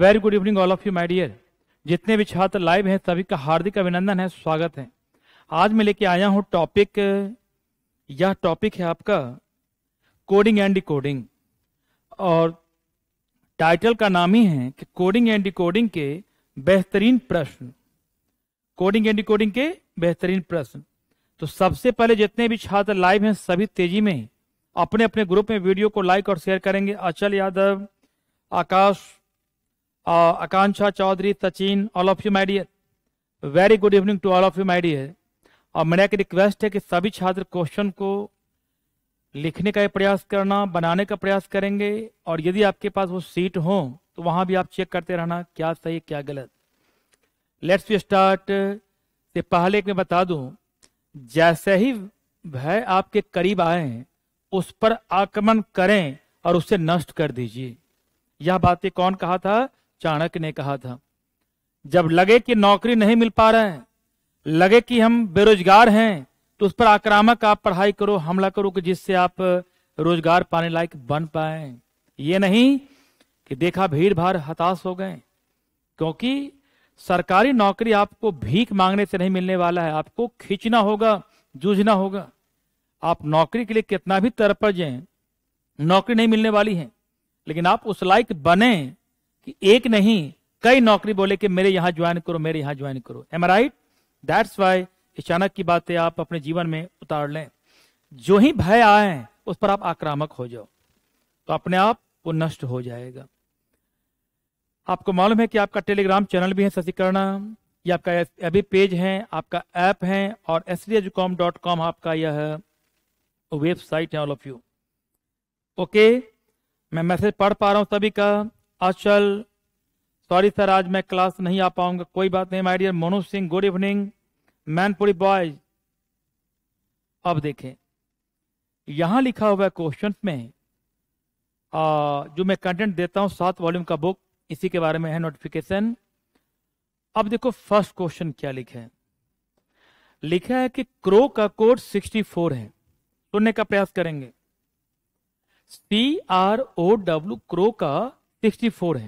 Very good evening all of you my dear जितने भी छात्र लाइव हैं सभी का हार्दिक अभिनंदन है स्वागत है आज मैं लेके आया हूँ टॉपिक uh, यह टॉपिक है आपका कोडिंग एंड डिकोडिंग और टाइटल का नाम ही है कि कोडिंग एंड डिकोडिंग के बेहतरीन प्रश्न कोडिंग एंड डिकोडिंग के बेहतरीन प्रश्न तो सबसे पहले जितने भी छात्र लाइव हैं सभी तेजी में अपने अपने ग्रुप में वीडियो को लाइक और शेयर करेंगे Achal Yadav Akash uh, Akansha Chaudhary, Tachin, all of you, my dear. Very good evening to all of you my dear. और uh, मेरा एक रिक्वेस्ट है कि सभी छात्र क्वेश्चन को लिखने का प्रयास करना बनाने का प्रयास करेंगे और यदि आपके पास वो सीट हो तो वहां भी आप चेक करते रहना क्या सही क्या गलत लेट्स यू स्टार्ट से पहले मैं बता दूं जैसे ही भय आपके करीब आए उस पर आक्रमण करें और उसे नष्ट कर दीजिए यह बातें कौन कहा था चाणक्य ने कहा था जब लगे कि नौकरी नहीं मिल पा रहा है लगे कि हम बेरोजगार हैं तो उस पर आक्रामक आप पढ़ाई करो हमला करो कि जिससे आप रोजगार पाने लायक बन पाए ये नहीं कि देखा भीड़ भाड़ हताश हो गए क्योंकि सरकारी नौकरी आपको भीख मांगने से नहीं मिलने वाला है आपको खींचना होगा जूझना होगा आप नौकरी के लिए कितना भी तरपज हैं नौकरी नहीं मिलने वाली है लेकिन आप उस लायक बने कि एक नहीं कई नौकरी बोले कि मेरे यहां ज्वाइन करो मेरे यहां ज्वाइन करो एम राइट दैट्स वाई अचानक की बातें आप अपने जीवन में उतार लें जो ही भय आए उस पर आप आक्रामक हो जाओ तो अपने आप वो नष्ट हो जाएगा आपको मालूम है कि आपका टेलीग्राम चैनल भी है शशिकर्णा ये आपका अभी पेज है आपका ऐप है और एस आपका यह वेबसाइट है ऑल ऑफ यू ओके मैं मैसेज पढ़ पा रहा हूं सभी का अचल सॉरी सर आज मैं क्लास नहीं आ पाऊंगा कोई बात नहीं my dear Manoj Singh good evening Mainpuri boy अब देखें यहां लिखा हुआ क्वेश्चन में आ, जो मैं कंटेंट देता हूं सात वॉल्यूम का बुक इसी के बारे में है नोटिफिकेशन अब देखो फर्स्ट क्वेश्चन क्या लिखा है लिखा है कि क्रो का कोड 64 है सुनने का प्रयास करेंगे C R O W crow का 64 है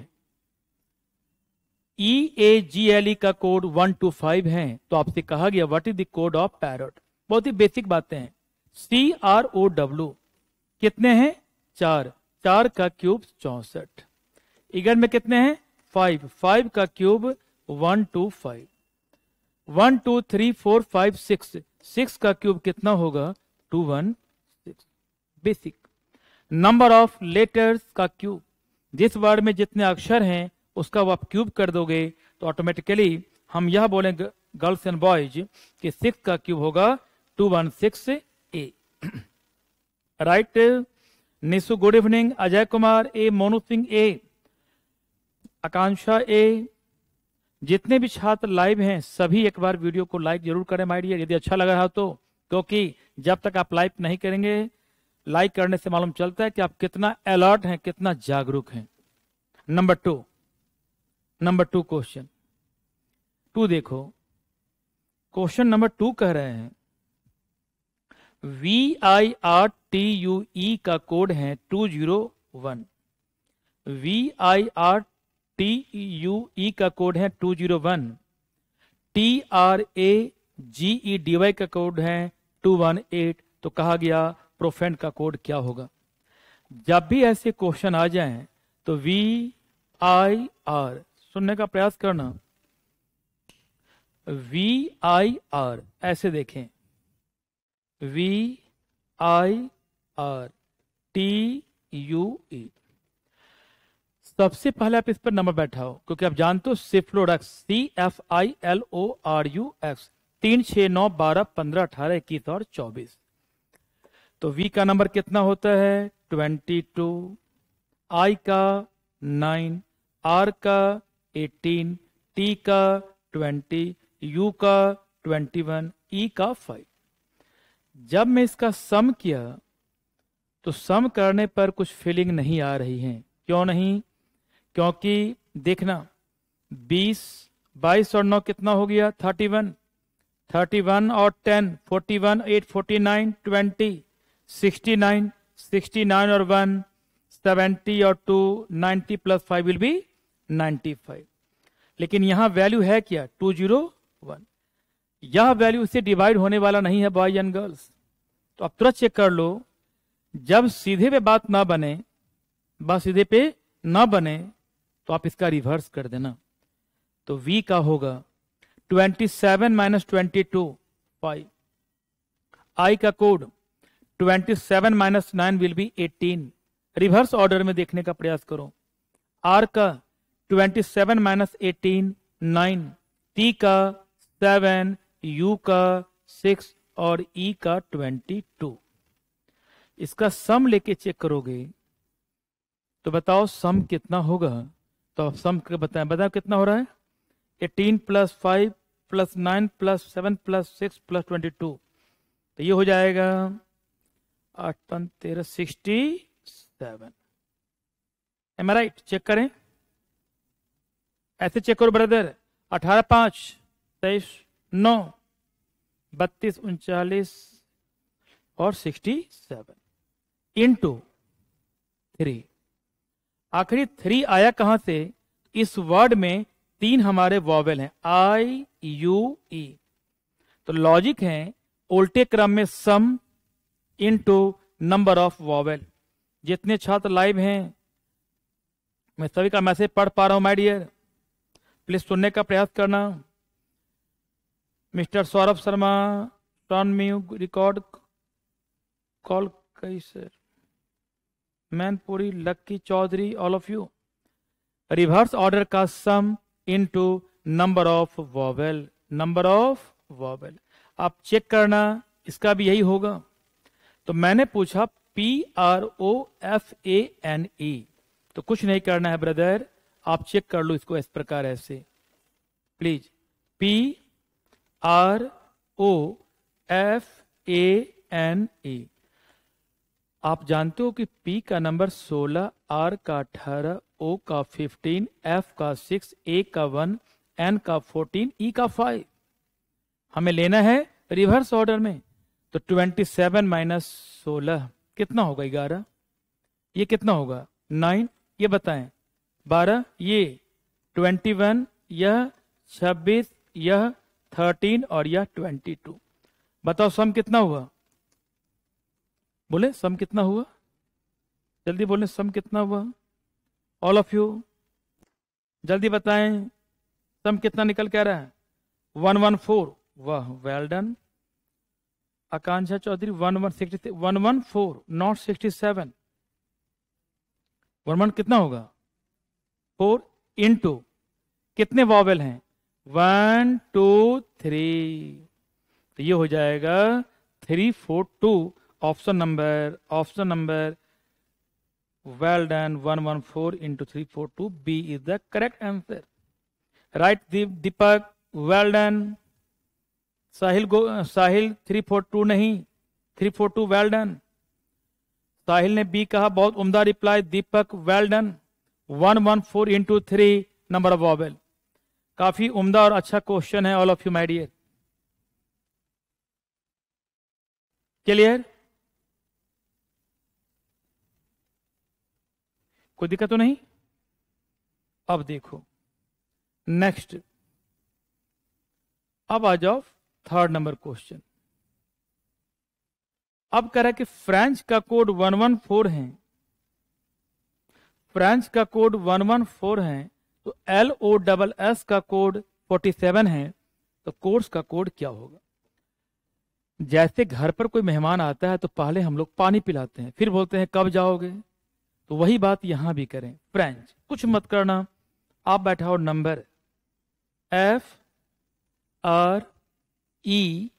ई ए जी एल ई का कोड 125 है तो आपसे कहा गया what is the code of parrot बहुत ही बेसिक बातें हैं सी आर ओ डब्ल्यू कितने हैं चार चार का क्यूब चौसठ इगर में कितने हैं फाइव फाइव का cube one two five one two three four five six six का क्यूब कितना होगा two one six basic number of letters का क्यूब जिस वर्ड में जितने अक्षर हैं उसका वो आप क्यूब कर दोगे तो ऑटोमेटिकली हम यह बोलेंगे गर्ल्स एंड बॉयज कि सिक्स का क्यूब होगा टू वन सिक्स ए right Nishu good evening Ajay Kumar ए मोनू सिंह ए आकांक्षा ए जितने भी छात्र लाइव हैं सभी एक बार वीडियो को लाइक जरूर करें माइडियर यदि अच्छा लग रहा तो क्योंकि जब तक आप लाइक नहीं करेंगे लाइक करने से मालूम चलता है कि आप कितना अलर्ट हैं कितना जागरूक हैं number two number two question two देखो क्वेश्चन नंबर टू कह रहे हैं V I R T U E का कोड है two zero one V I R T U E का कोड है two zero one T R A G E D Y का code है two one eight तो कहा गया प्रोफेंड का कोड क्या होगा जब भी ऐसे क्वेश्चन आ जाए तो वी आई आर सुनने का प्रयास करना वी आई आर ऐसे देखें V I R T U E सबसे पहले आप इस पर नंबर बैठाओ क्योंकि आप जानते हो सिफ्लोडक्स C F I L O R U X तीन छह नौ बारह पंद्रह अठारह इक्कीस और चौबीस तो v का नंबर कितना होता है 22, i का 9, r का 18, t का 20, u का 21, e का 5। जब मैं इसका सम किया तो सम करने पर कुछ फीलिंग नहीं आ रही है क्यों नहीं क्योंकि देखना 20 22 और 9 कितना हो गया 31 31 और 10 41 8 49 20 69 69 or 1 70 और 2 90 प्लस फाइव विल बी 95 लेकिन यहाँ वैल्यू है क्या वन यह वैल्यू से डिवाइड होने वाला नहीं है बॉयज एंड गर्ल्स तो आप तुरंत चेक कर लो जब सीधे पे बात ना बने बात सीधे पे ना बने तो आप इसका रिवर्स कर देना तो v का होगा 27 seven minus twenty two five I का code twenty seven minus nine will be eighteen reverse order में देखने का प्रयास करो आर का twenty seven minus eighteen nine T का सेवन यू का सिक्स और ई e का ट्वेंटी टू इसका सम लेके चेक करोगे तो बताओ सम कितना होगा तो सम बताएं बताओ कितना हो रहा है eighteen plus five plus nine plus seven plus six plus twenty two तो ये हो जाएगा आठ पन तेरह सिक्सटी सेवन एम राइट चेक करें ऐसे चेक करो ब्रदर अठारह पांच तेईस नौ बत्तीस उनचालीस और sixty seven into three आखिरी थ्री आया कहां से इस वर्ड में तीन हमारे वॉवेल हैं आई यू ई तो लॉजिक है उल्टे क्रम में sum into number of vowel जितने छात्र लाइव हैं मैं सभी का मैसेज पढ़ पा रहा हूं माइडियर डियर प्लीज सुनने का प्रयास करना मिस्टर सौरभ शर्मा टर्न म्यू रिकॉर्ड कॉल कई sir Mainpuri Lucky Chaudhary all of you reverse order का sum into number of vowel number of vowel आप चेक करना इसका भी यही होगा तो मैंने पूछा P R O F A N E तो कुछ नहीं करना है ब्रदर आप चेक कर लो इसको इस प्रकार ऐसे please P R O F A N E आप जानते हो कि पी का नंबर 16, आर का 18, ओ का 15, एफ का 6, ए का 1, एन का 14, ई e का 5। हमें लेना है रिवर्स ऑर्डर में तो 27 सेवन माइनस सोलह कितना होगा ग्यारह ये कितना होगा नाइन ये बताएं बारह ये 21 यह 26 यह 13 और यह 22 बताओ सम कितना हुआ बोले सम कितना हुआ जल्दी बोले सम कितना हुआ ऑल ऑफ यू जल्दी बताएं सम कितना निकल के आ रहा है वन वन फोर वाह well done Akanksha Chaudhary one one sixty one one four not sixty seven one one कितना होगा फोर इन टू कितने वॉवेल हैं वन टू थ्री तो ये हो जाएगा three four two option number option number well done one one four into three four two B is the correct answer right Deepak well done Sahil go Sahil three four two नहीं three four two well done Sahil ने B कहा बहुत उम्दा reply Deepak well done one one four into three number of vowel काफी उम्दा और अच्छा question है all of you my dear clear कोई दिक्कत तो नहीं अब देखो नेक्स्ट अब आ जाओ थर्ड नंबर क्वेश्चन अब कह रहा है कि फ्रेंच का कोड 114 है फ्रेंच का कोड 114 है तो एल ओ डबल एस का कोड 47 है तो कोर्स का कोड क्या होगा जैसे घर पर कोई मेहमान आता है तो पहले हम लोग पानी पिलाते हैं फिर बोलते हैं कब जाओगे तो वही बात यहां भी करें फ्रेंच कुछ मत करना आप बैठाओ number F R E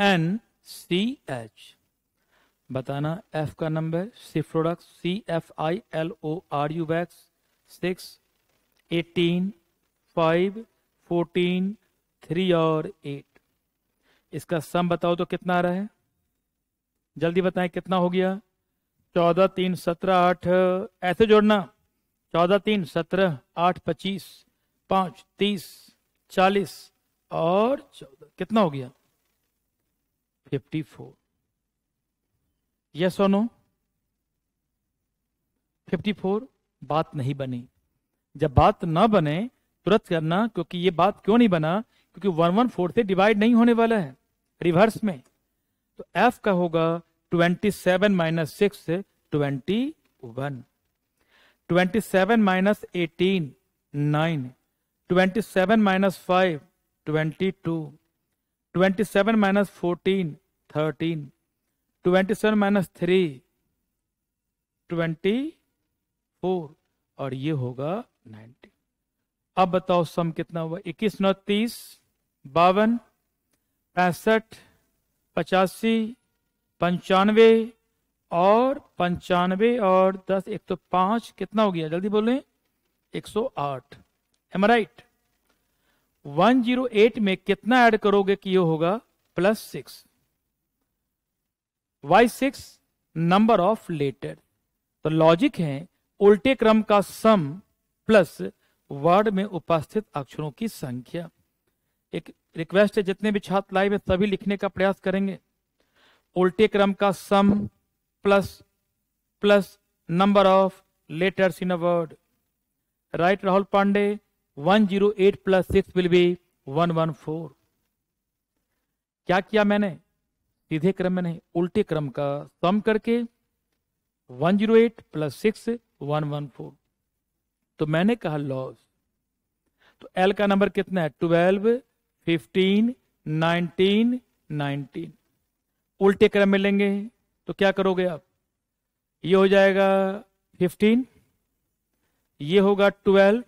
N C H बताना एफ का number C product C F I L O R U बैक्स six eighteen five fourteen three और एट इसका सम बताओ तो कितना आ रहा है जल्दी बताएं कितना हो गया चौदह तीन सत्रह आठ ऐसे जोड़ना चौदह तीन सत्रह आठ पच्चीस पाँच तीस चालीस और चौदह कितना हो गया फिफ्टी फोर यस और नो फिफ्टी फोर बात नहीं बनी जब बात ना बने तुरंत करना क्योंकि ये बात क्यों नहीं बना क्योंकि वन वन फोर से डिवाइड नहीं होने वाला है रिवर्स में तो एफ का होगा twenty seven minus six twenty one twenty seven minus eighteen nine twenty seven minus five twenty two twenty seven minus fourteen thirteen twenty seven minus three twenty four और ये होगा नाइनटी अब बताओ सम कितना हुआ इक्कीस नौ तीस बावन पैंसठ पचासी पंचानवे और पंचानवे और दस एक सौ तो पांच कितना हो गया जल्दी बोलें एक सौ आठ एम राइट 108 में कितना ऐड करोगे कि ये होगा plus six Y six number of letter तो लॉजिक है उल्टे क्रम का सम प्लस वर्ड में उपस्थित अक्षरों की संख्या एक रिक्वेस्ट है जितने भी छात्र लाइव है सभी लिखने का प्रयास करेंगे उल्टे क्रम का sum plus plus number of letters in a word right Rahul Pandey 108 plus six will be 114 क्या किया मैंने सीधे क्रम में नहीं उल्टे क्रम का सम करके 108 प्लस सिक्स वन तो मैंने कहा लॉस तो एल का नंबर कितना है ट्वेल्व फिफ्टीन नाइनटीन नाइनटीन उल्टे क्रम में लेंगे तो क्या करोगे आप ये हो जाएगा फिफ्टीन ये होगा ट्वेल्व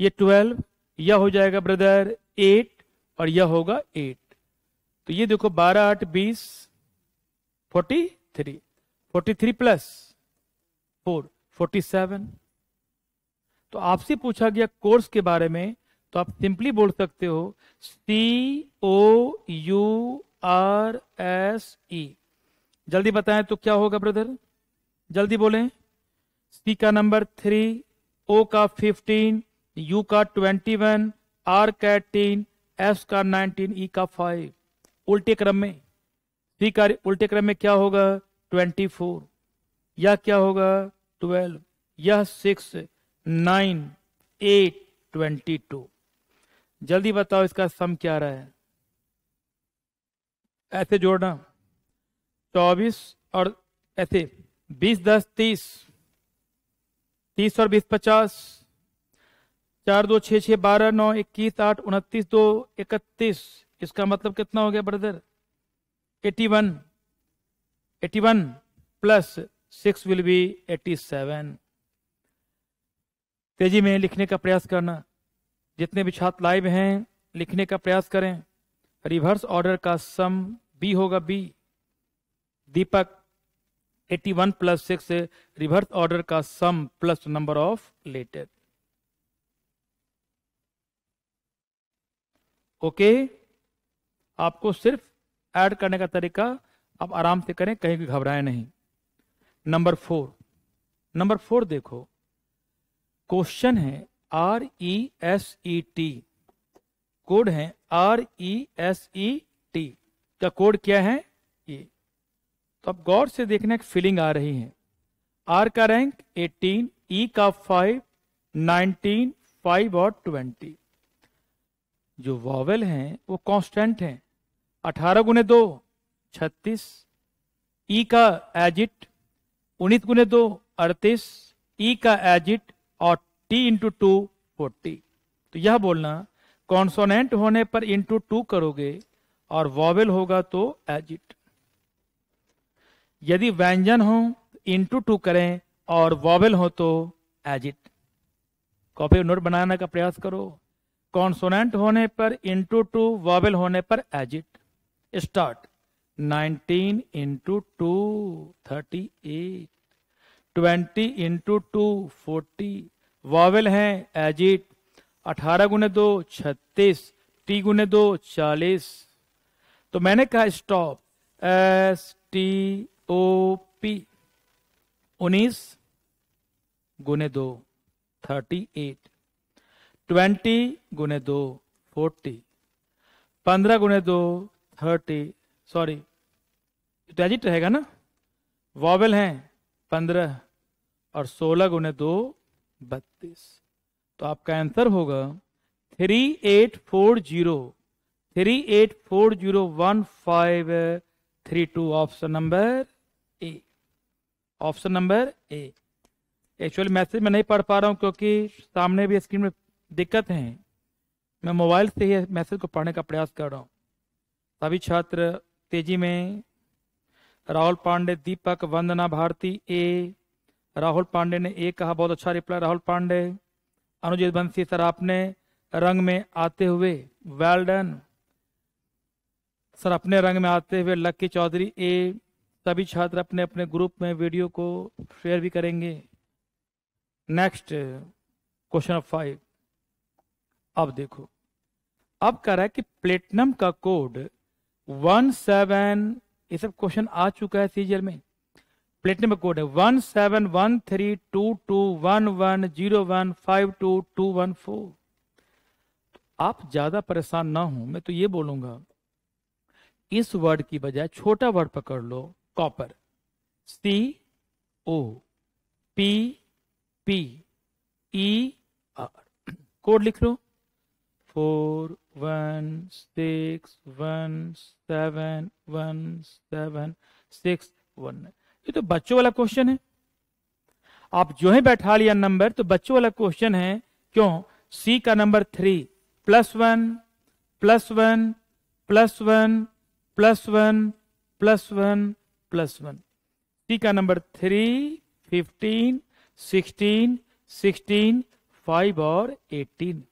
ये ट्वेल्व यह हो जाएगा ब्रदर एट और यह होगा एट तो ये देखो बारह आठ बीस forty three forty three plus four forty seven तो आपसे पूछा गया कोर्स के बारे में तो आप सिंपली बोल सकते हो C O U R S E जल्दी बताएं तो क्या होगा ब्रदर जल्दी बोलें सी का नंबर थ्री ओ का फिफ्टीन यू का ट्वेंटी वन आर का एटीन एस का नाइनटीन ई e का फाइव उल्टे क्रम में सी का उल्टे क्रम में क्या होगा ट्वेंटी फोर यह क्या होगा ट्वेल्व यह six nine eight twenty two जल्दी बताओ इसका सम क्या रहा है ऐसे जोड़ना चौबीस और ऐसे बीस दस तीस तीस और बीस पचास चार दो छः छः बारह नौ इक्कीस आठ उनतीस दो इकतीस इसका मतलब कितना हो गया brother eighty one eighty one plus six will be eighty seven तेजी में लिखने का प्रयास करना जितने भी छात्र लाइव हैं लिखने का प्रयास करें रिवर्स ऑर्डर का सम बी होगा B Deepak 81 plus six reverse order का sum plus number of letter okay आपको सिर्फ ऐड करने का तरीका आप आराम से करें कहीं भी घबराएं नहीं नंबर फोर नंबर फोर देखो क्वेश्चन है R E S E T code है R E S E T का कोड क्या है ये तो अब गौर से देखना एक फीलिंग आ रही है आर का रैंक 18, ई e का 5, 19, 5 और 20 जो वॉवेल हैं वो कांस्टेंट हैं अठारह गुने दो छत्तीस ई का एजिट उन्नीस गुने दो अड़तीस ई का एजिट और टी इंटू टू फोर्टी तो यह बोलना कॉन्सोनेंट होने पर इंटू टू करोगे और वॉवेल होगा तो एजिट यदि व्यंजन हो इंटू टू करें और वॉवेल हो तो एजिट कॉपी नोट बनाने का प्रयास करो कॉन्सोनेंट होने पर इंटू टू वॉवेल होने पर एजिट start 19 into two thirty eight twenty into two forty vowel है एजिट अठारह गुने दो छत्तीस टी गुने दो चालीस तो मैंने कहा stop S T O P उन्नीस गुने दो थर्टी एट ट्वेंटी गुने दो फोर्टी पंद्रह गुने दो थर्टी सॉरी तो रहेगा ना वॉबल हैं पंद्रह और सोलह गुने दो बत्तीस तो आपका आंसर होगा three eight four zero three eight four zero one five three two option number A option number A actually message मैं नहीं पढ़ पा रहा हूं क्योंकि सामने भी स्क्रीन में दिक्कत हैं मैं मोबाइल से ही मैसेज को पढ़ने का प्रयास कर रहा हूँ सभी छात्र तेजी में राहुल पांडे दीपक वंदना भारती ए राहुल पांडे ने ए कहा बहुत अच्छा रिप्लाई राहुल पांडे अनुजीत बंसी सर आपने रंग में आते हुए वेल डन सर अपने रंग में आते हुए लक्की चौधरी ए सभी छात्र अपने अपने ग्रुप में वीडियो को शेयर भी करेंगे नेक्स्ट क्वेश्चन ऑफ फाइव अब देखो अब कह रहा है कि प्लेटिनम का कोड वन सेवन ये सब क्वेश्चन आ चुका है सीजियल में प्लेटिनम का कोड है one seven one three two two one one zero one five two two one four तो आप ज्यादा परेशान ना हो मैं तो ये बोलूंगा इस वर्ड की बजाय छोटा वर्ड पकड़ लो copper C O P P E R code लिख लो four one six one seven one seven six one ये तो बच्चों वाला क्वेश्चन है आप जो है बैठा लिया नंबर तो बच्चों वाला क्वेश्चन है क्यों सी का number three plus one plus one plus one plus one plus one plus one C का number three fifteen sixteen sixteen five और eighteen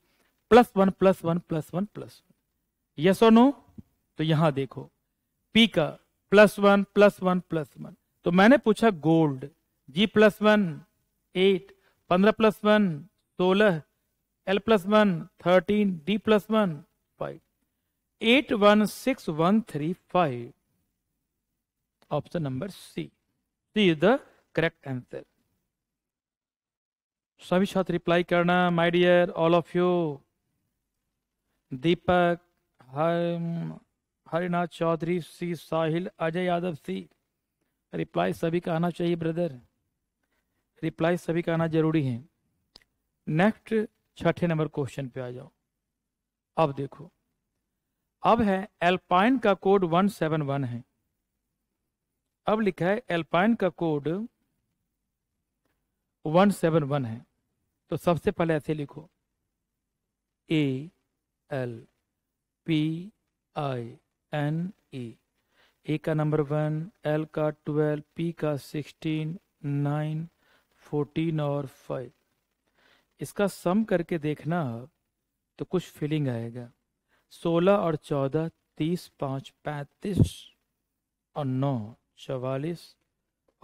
plus one plus one plus one plus yes और no तो यहां देखो P का plus one plus one plus one तो मैंने पूछा gold G plus one eight पंद्रह प्लस वन सोलह L plus one thirteen D plus one five eight one six one three five option number C C is the correct answer सभी छात्र reply करना my dear all of you Deepak हर Harinath Chaudhary C Sahil Ajay Yadav C reply सभी का आना चाहिए brother reply सभी का आना जरूरी है नेक्स्ट छठे नंबर क्वेश्चन पे आ जाओ अब देखो अब है एल्पाइन का कोड 171 है अब लिखा है एल्पाइन का कोड 171 है तो सबसे पहले ऐसे लिखो A L P I N E A का नंबर वन एल का ट्वेल्व पी का सिक्सटीन नाइन फोर्टीन और फाइव इसका सम करके देखना तो कुछ फीलिंग आएगा सोलह और चौदह तीस पाँच पैंतीस और नौ चवालीस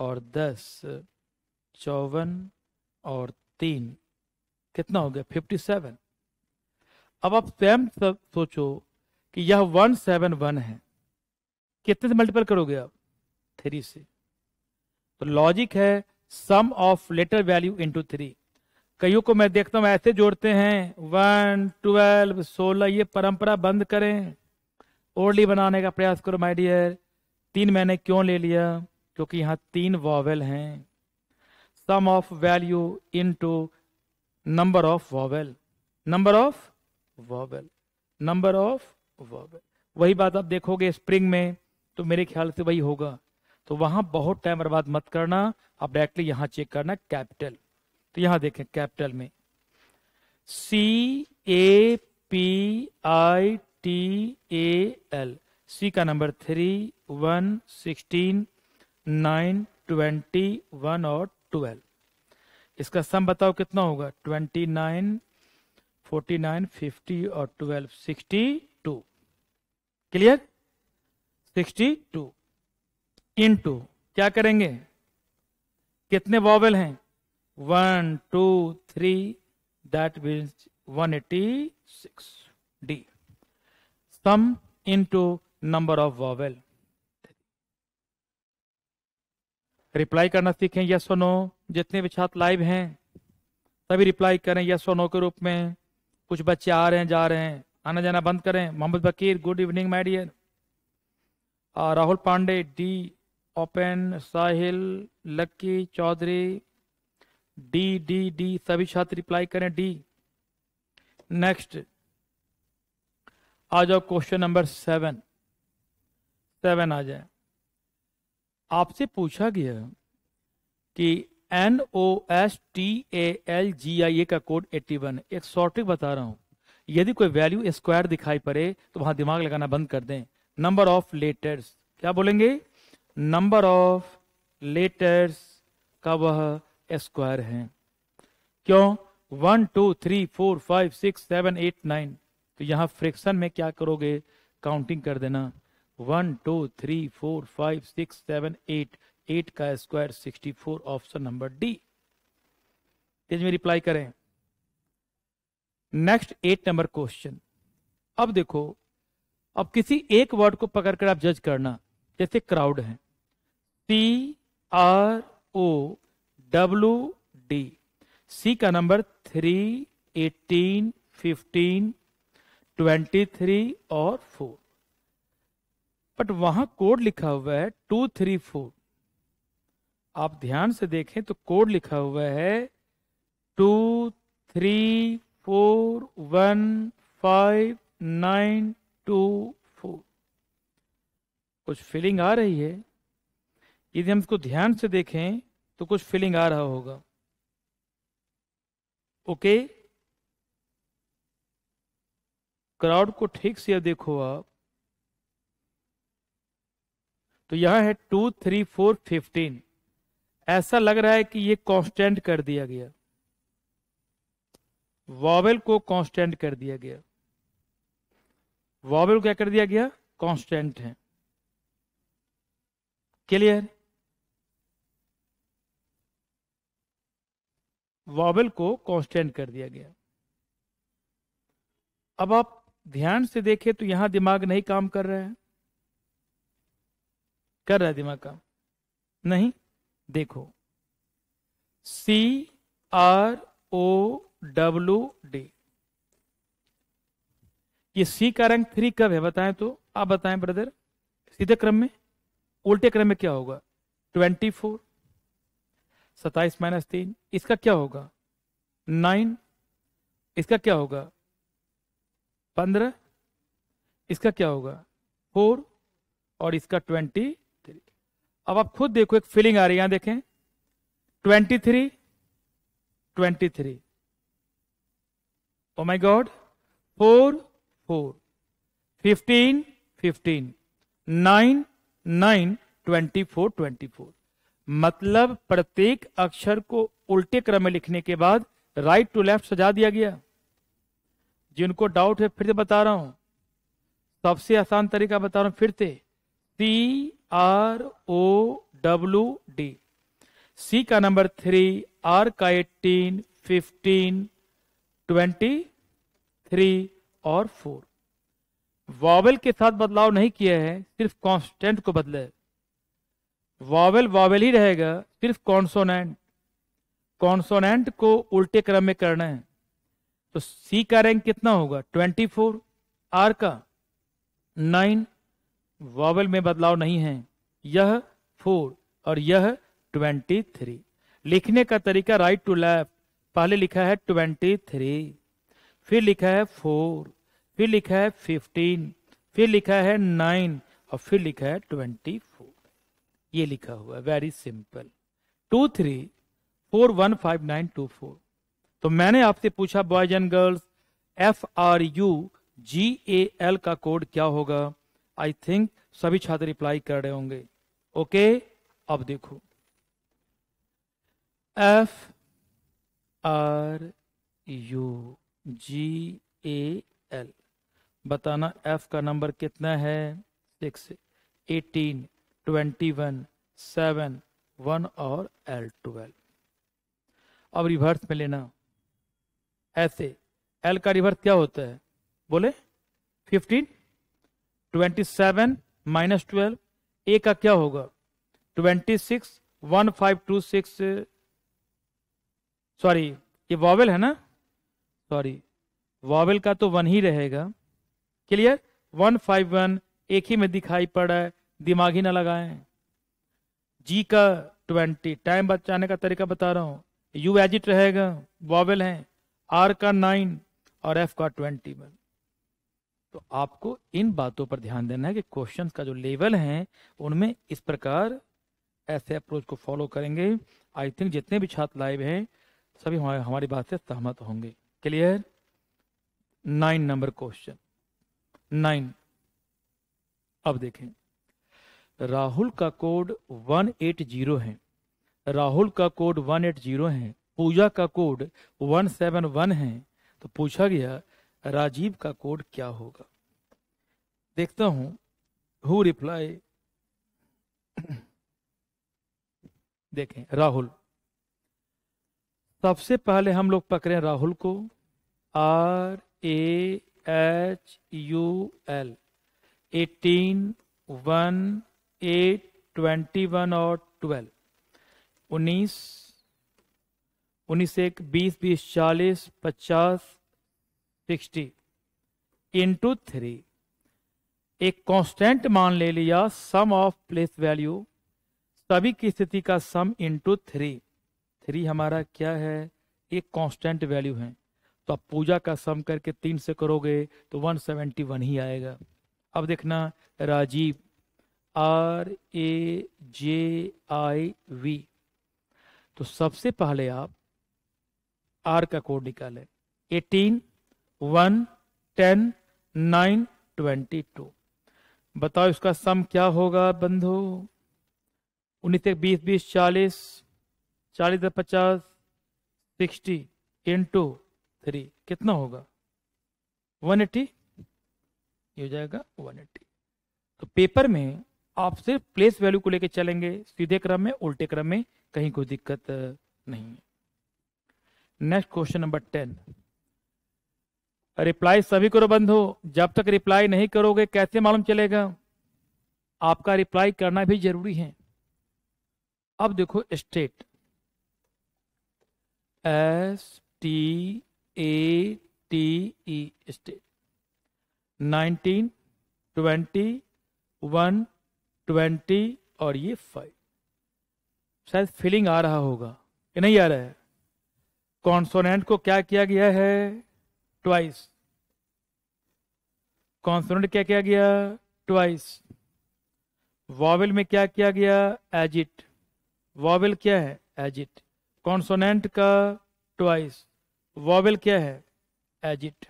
और दस चौवन और तीन कितना हो गया फिफ्टी सेवन अब आप स्वयं सोचो कि यह वन सेवन वन है कितने से मल्टीपल करोगे आप थ्री से तो लॉजिक है sum of letter value into three कईयों को मैं देखता हूं ऐसे जोड़ते हैं वन ट्वेल्व सोलह ये परंपरा बंद करें ओरली बनाने का प्रयास करो माय डियर तीन मैंने क्यों ले लिया क्योंकि यहां तीन वॉवेल हैं sum of value into number of vowel number of verbal number of verbal वही बात आप देखोगे स्प्रिंग में तो मेरे ख्याल से वही होगा तो वहां बहुत टाइम बर्बाद मत करना आप डायरेक्टली यहां चेक करना कैपिटल तो यहां देखें कैपिटल में C A P I T A L सी का number three one sixteen nine twenty one और ट्वेल्व इसका सम बताओ कितना होगा twenty nine forty nine fifty और twelve sixty two clear sixty two into क्या करेंगे कितने वॉवल हैं one two three that means one eighty six D sum into number of vowel reply करना सीखें यस और no जितने भी छात्र लाइव हैं तभी रिप्लाई करें यस और नो के रूप में कुछ बच्चे आ रहे हैं जा रहे हैं आना जाना बंद करें Mohammad Baqir good evening my dear Rahul Pandey D open Sahil Lucky Chaudhary D D D सभी छात्र रिप्लाई करें डी नेक्स्ट आ जाओ क्वेश्चन नंबर सेवन सेवन आ जाए आपसे पूछा गया कि N O S T A L G I A का कोड 81 एक शॉर्ट बता रहा हूं यदि कोई वैल्यू स्क्वायर दिखाई पड़े तो वहां दिमाग लगाना बंद कर दें नंबर ऑफ लेटर्स क्या बोलेंगे नंबर ऑफ लेटर्स का वह स्क्वायर है क्यों one two three four five six seven eight nine तो यहाँ फ्रिक्शन में क्या करोगे काउंटिंग कर देना one two three four five six seven eight eight का square sixty four option number D में रिप्लाई करें नेक्स्ट एट नंबर क्वेश्चन अब देखो अब किसी एक वर्ड को पकड़कर आप जज करना जैसे क्राउड है T R O W D C का number three eighteen fifteen twenty three और फोर बट वहां कोड लिखा हुआ है टू थ्री फोर आप ध्यान से देखें तो कोड लिखा हुआ है two three four one five nine two four कुछ फीलिंग आ रही है यदि हम इसको ध्यान से देखें तो कुछ फीलिंग आ रहा होगा ओके क्राउड को ठीक से देखो आप तो यहां है टू थ्री फोर फिफ्टीन ऐसा लग रहा है कि ये कांस्टेंट कर दिया गया वॉवेल को कांस्टेंट कर दिया गया वॉवेल क्या कर दिया गया कांस्टेंट है क्लियर वॉवेल को कांस्टेंट कर दिया गया अब आप ध्यान से देखें तो यहां दिमाग नहीं काम कर रहा है कर रहा है दिमाग काम नहीं देखो C R O W D ये सी का रैंक थ्री कब है बताएं तो आप बताएं ब्रदर सीधे क्रम में उल्टे क्रम में क्या होगा ट्वेंटी फोर सताइस माइनस तीन इसका क्या होगा नाइन इसका क्या होगा पंद्रह इसका क्या होगा फोर और इसका ट्वेंटी अब आप खुद देखो एक फीलिंग आ रही है यहां देखें twenty three twenty three oh my God four four fifteen fifteen nine nine twenty four twenty four मतलब प्रत्येक अक्षर को उल्टे क्रम में लिखने के बाद राइट टू लेफ्ट सजा दिया गया जिनको डाउट है फिर से बता रहा हूं सबसे आसान तरीका बता रहा हूं फिर से C R O W D C का नंबर थ्री आर का एट्टीन फिफ्टीन ट्वेंटी थ्री और फोर वॉवेल के साथ बदलाव नहीं किया है सिर्फ कांस्टेंट को बदले वॉवेल वॉवेल ही रहेगा सिर्फ कॉन्सोनेंट कॉन्सोनेंट को उल्टे क्रम में करना है तो सी का रैंक कितना होगा ट्वेंटी फोर आर का नाइन वॉवल में बदलाव नहीं है यह फोर और यह ट्वेंटी थ्री लिखने का तरीका राइट टू लेफ्ट पहले लिखा है ट्वेंटी थ्री फिर लिखा है फोर फिर लिखा है फिफ्टीन फिर लिखा है नाइन और फिर लिखा है ट्वेंटी फोर ये लिखा हुआ है very simple two three four one five nine two four तो मैंने आपसे पूछा boys and girls F R U G A L का कोड क्या होगा आई थिंक सभी छात्र रिप्लाई कर रहे होंगे ओके अब देखो F R U G A L बताना एफ का नंबर कितना है six eighteen twenty one seven one और एल ट्वेल्व अब रिवर्स में लेना ऐसे एल का रिवर्स क्या होता है बोले fifteen twenty seven minus twelve A का क्या होगा twenty six one five two six sorry ये वॉवेल है ना सॉरी वॉवेल का तो वन ही रहेगा क्लियर वन फाइव वन एक ही में दिखाई पड़ा है दिमाग ही ना लगाएं जी का ट्वेंटी टाइम बचाने का तरीका बता रहा हूँ यू एजिट रहेगा वॉवेल है आर का नाइन और एफ का ट्वेंटी वन तो आपको इन बातों पर ध्यान देना है कि क्वेश्चन का जो लेवल है उनमें इस प्रकार ऐसे अप्रोच को फॉलो करेंगे आई थिंक जितने भी छात्र लाइव हैं सभी हमारे हमारी बात से सहमत होंगे clear nine number question nine अब देखें राहुल का कोड 180 है राहुल का कोड 180 है पूजा का कोड 171 है तो पूछा गया राजीव का कोड क्या होगा देखता हूं हु रिप्लाई देखें राहुल सबसे पहले हम लोग पकड़े राहुल को R A H U L eighteen one eight twenty one और ट्वेल्व उन्नीस उन्नीस एक बीस बीस चालीस पचास सिक्सटी इंटू थ्री एक कांस्टेंट मान ले लिया सम ऑफ प्लेस वैल्यू सभी की स्थिति का सम इंटू थ्री थ्री हमारा क्या है एक कांस्टेंट वैल्यू है तो आप पूजा का सम करके तीन से करोगे तो वन सेवेंटी वन ही आएगा अब देखना Rajeev R A J I V तो सबसे पहले आप आर का कोड निकालें eighteen one ten nine twenty two बताओ इसका सम क्या होगा बंधु उन्नीस एक बीस बीस चालीस चालीस पचास सिक्सटी इंटू थ्री कितना होगा वन एट्टी ये हो जाएगा वन एट्टी तो पेपर में आप सिर्फ प्लेस वैल्यू को लेकर चलेंगे सीधे क्रम में उल्टे क्रम में कहीं कोई दिक्कत नहीं है next question number ten reply सभी करो बंद हो जब तक रिप्लाई नहीं करोगे कैसे मालूम चलेगा आपका रिप्लाई करना भी जरूरी है अब देखो state S T A T E state nineteen twenty one twenty और ये फाइव शायद फीलिंग आ रहा होगा कि नहीं आ रहा है कॉन्सोनेंट को क्या किया गया है ट्वाइस कॉन्सोनेंट क्या किया गया ट्वाइस वॉवल में क्या किया गया एजिट वॉवल क्या है एजिट कॉन्सोनेंट का ट्वाइस वॉवल क्या है एजिट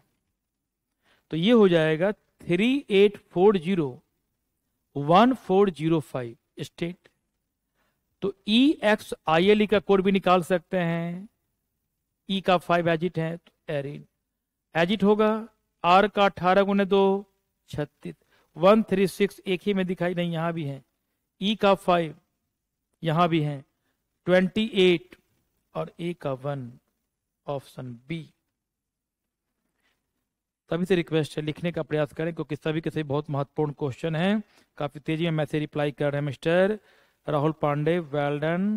तो ये हो जाएगा three eight four zero one four zero five state तो E x I L E का कोड भी निकाल सकते हैं ई e का फाइव एजिट है तो एरिन एजिट होगा आर का अठारह गुने दो छत्तीस वन थ्री सिक्स एक ही में दिखाई नहीं यहां भी है ई e का फाइव यहां भी है ट्वेंटी एट और ए का वन ऑप्शन बी सभी से रिक्वेस्ट है लिखने का प्रयास करें क्योंकि सभी के सभी बहुत महत्वपूर्ण क्वेश्चन हैं काफी तेजी में मैसेज रिप्लाई कर रहे हैं mister Rahul Pandey well done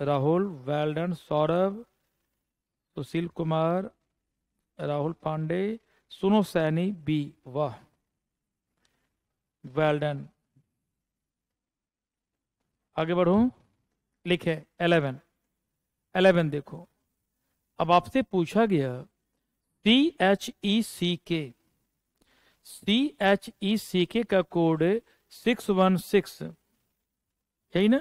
Rahul well done Saurabh Sushil Kumar Rahul Pandey सुनो सैनी बी वाह वेल डन आगे बढ़ो लिखे एलेवन एलेवन देखो अब आपसे पूछा गया सी एच ई सी के सी एच ई सी के का कोड सिक्स वन सिक्स यही ना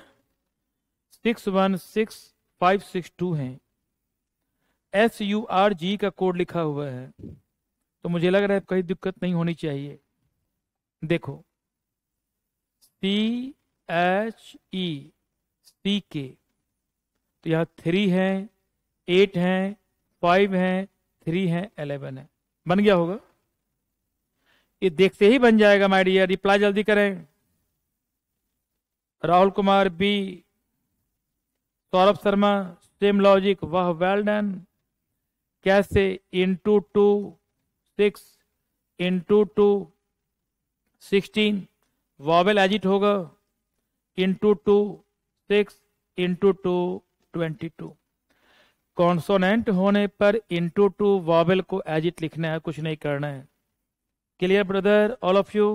six one six five six two है एस यू आर जी का कोड लिखा हुआ है तो मुझे लग रहा है कोई दिक्कत नहीं होनी चाहिए देखो सी एच ई सी के तो यहाँ थ्री है एट है फाइव है थ्री है एलेवन है बन गया होगा ये देखते ही बन जाएगा माय डियर रिप्लाई जल्दी करें Rahul Kumar B Saurabh Sharma same logic वह वेल डन कैसे into two six into two sixteen vowel as it होगा into two six into two twenty two consonant होने पर इंटू टू वॉवेल को एजिट लिखना है कुछ नहीं करना है clear brother all of you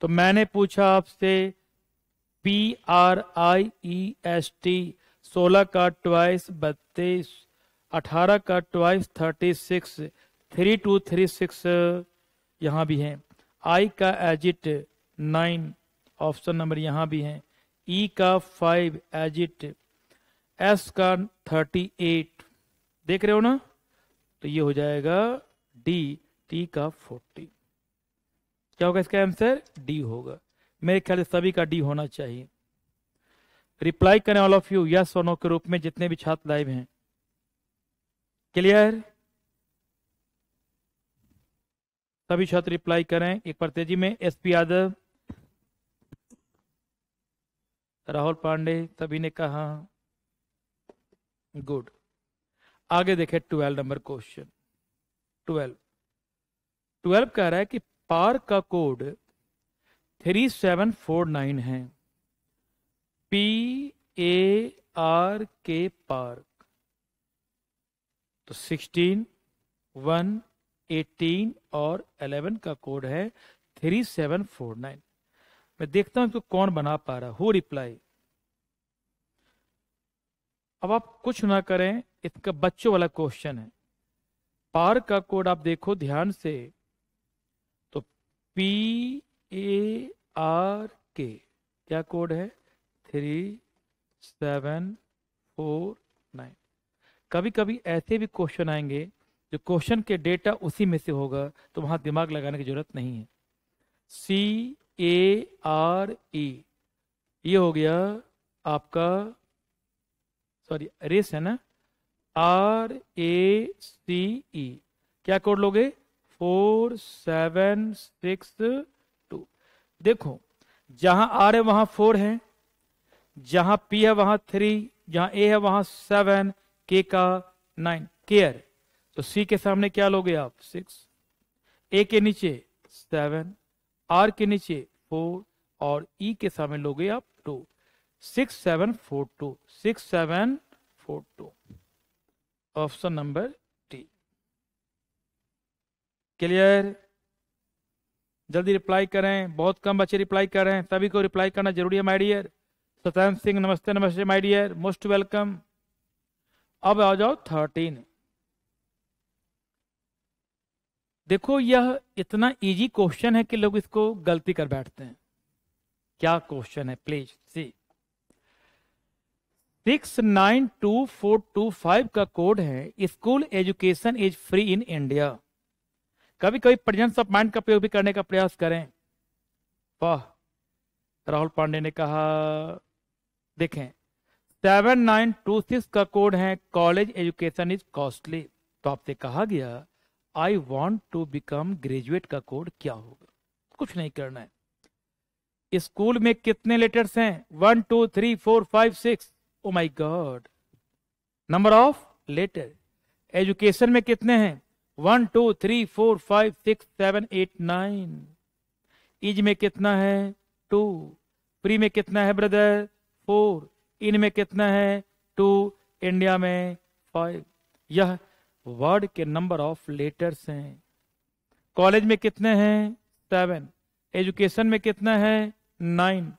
तो मैंने पूछा आपसे P R I E S T सोलह का ट्वाइस बत्तीस अठारह का twice thirty six three two three six uh, यहाँ भी है आई का एजिट नाइन ऑप्शन नंबर यहाँ भी है ई e का फाइव एजिट एस का थर्टी एट देख रहे हो ना तो ये हो जाएगा डी टी का फोर्टी क्या होगा इसका आंसर डी होगा मेरे ख्याल से सभी का डी होना चाहिए रिप्लाई करें ऑल ऑफ यू यस और नो के रूप में जितने भी छात्र लाइव हैं क्लियर सभी छात्र रिप्लाई करें एक बार तेजी में एस पी यादव राहुल पांडे सभी ने कहा गुड आगे देखें twelve number question twelve twelve कह रहा है कि पार्क का code three seven four nine है P A R K park तो सिक्सटीन वन एटीन और अलेवन का कोड है थ्री सेवन फोर नाइन मैं देखता हूं इसको कौन बना पा रहा हु रिप्लाई अब आप कुछ ना करें इसका बच्चों वाला क्वेश्चन है पार का कोड आप देखो ध्यान से तो पी ए आर के क्या कोड है थ्री सेवन फोर नाइन कभी कभी ऐसे भी क्वेश्चन आएंगे जो क्वेश्चन के डेटा उसी में से होगा तो वहां दिमाग लगाने की जरूरत नहीं है सी ए आर ई ये हो गया आपका सॉरी रेस है ना आर ए सी ई क्या कोड लोगे फोर सेवन सिक्स टू देखो जहां आर है वहां फोर है जहां पी है वहां थ्री जहां ए है वहां सेवन के का नाइन केयर तो सी के सामने क्या लोगे आप सिक्स ए के नीचे सेवन आर के नीचे फोर और ई e के सामने लोगे आप two six seven four two six seven four two option number T clear जल्दी रिप्लाई करें बहुत कम बच्चे रिप्लाई कर रहे हैं सभी को रिप्लाई करना जरूरी है माय डियर सत्यन सिंह नमस्ते नमस्ते माय डियर मोस्ट वेलकम अब आ जाओ थर्टीन देखो यह इतना इजी क्वेश्चन है कि लोग इसको गलती कर बैठते हैं क्या क्वेश्चन है please C six nine two four two five का कोड है school education is free in India कभी कभी प्रेजेंस ऑफ माइंड का प्रयोग भी करने का प्रयास करें वाह राहुल पांडे ने कहा देखें सेवन नाइन टू सिक्स का कोड है कॉलेज एजुकेशन इज कॉस्टली तो आपसे कहा गया I want to become graduate का कोड क्या होगा कुछ नहीं करना है स्कूल में कितने लेटर्स हैं one two three four five six oh my God number of letter education में कितने हैं one two three four five six seven eight nine is में कितना है टू प्री में कितना है ब्रदर फोर इन में कितना है टू इंडिया में फाइव यह वर्ड के नंबर ऑफ लेटर्स हैं कॉलेज में कितने हैं सेवन एजुकेशन में कितना है नाइन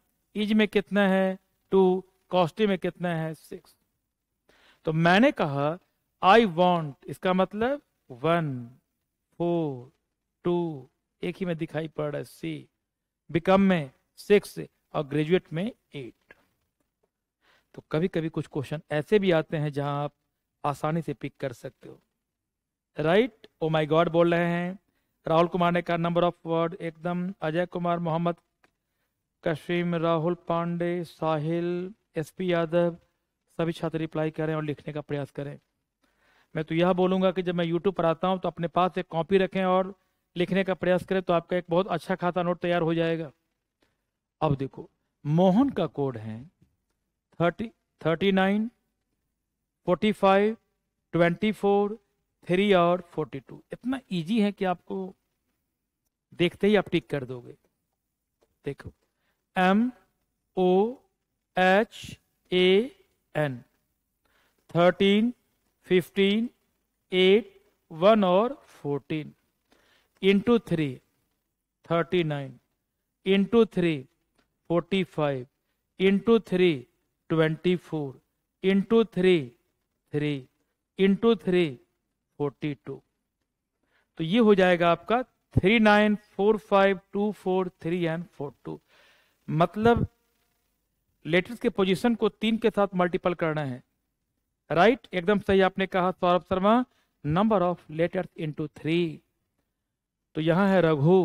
इज में कितना है टू कॉस्टी में कितना है सिक्स तो मैंने कहा आई वॉन्ट इसका मतलब वन फोर टू एक ही में दिखाई पड़ रहा है सी बिकम में सिक्स और ग्रेजुएट में एट तो कभी कभी कुछ क्वेश्चन ऐसे भी आते हैं जहां आप आसानी से पिक कर सकते हो राइट ओ माय गॉड बोल रहे हैं राहुल कुमार ने कहा नंबर ऑफ वर्ड एकदम अजय कुमार मोहम्मद कशीम राहुल पांडे साहिल एस पी यादव सभी छात्र रिप्लाई करें और लिखने का प्रयास करें मैं तो यह बोलूँगा कि जब मैं यूट्यूब पर आता हूँ तो अपने पास एक कॉपी रखें और लिखने का प्रयास करें तो आपका एक बहुत अच्छा खाता नोट तैयार हो जाएगा अब देखो मोहन का कोड है thirty thirty nine forty five twenty four three और फोर्टी टू इतना ईजी है कि आपको देखते ही आप टिक कर दोगे देखो M O H A N thirteen fifteen eight one और fourteen into three thirty nine into three forty five into three twenty four into three three into three forty two तो ये हो जाएगा आपका three nine four five two four three and four two मतलब letters के position को तीन के साथ मल्टीपल करना है राइट right? एकदम सही आपने कहा Saurabh Sharma number of letters into three तो यहां है रघु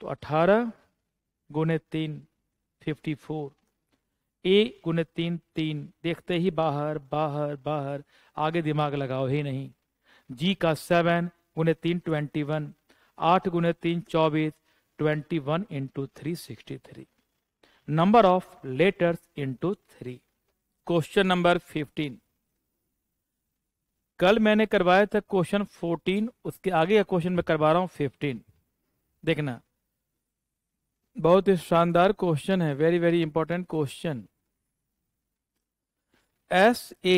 तो अठारह गुने तीन फिफ्टी फोर ए गुने तीन तीन देखते ही बाहर बाहर बाहर आगे दिमाग लगाओ ही नहीं जी का सेवन गुने तीन ट्वेंटी वन आठ गुने तीन चौबीस twenty one into three sixty three number of letters into three question number fifteen कल मैंने करवाया था क्वेश्चन फोर्टीन उसके आगे का क्वेश्चन मैं करवा रहा हूं फिफ्टीन देखना बहुत ही शानदार क्वेश्चन है very very important question S A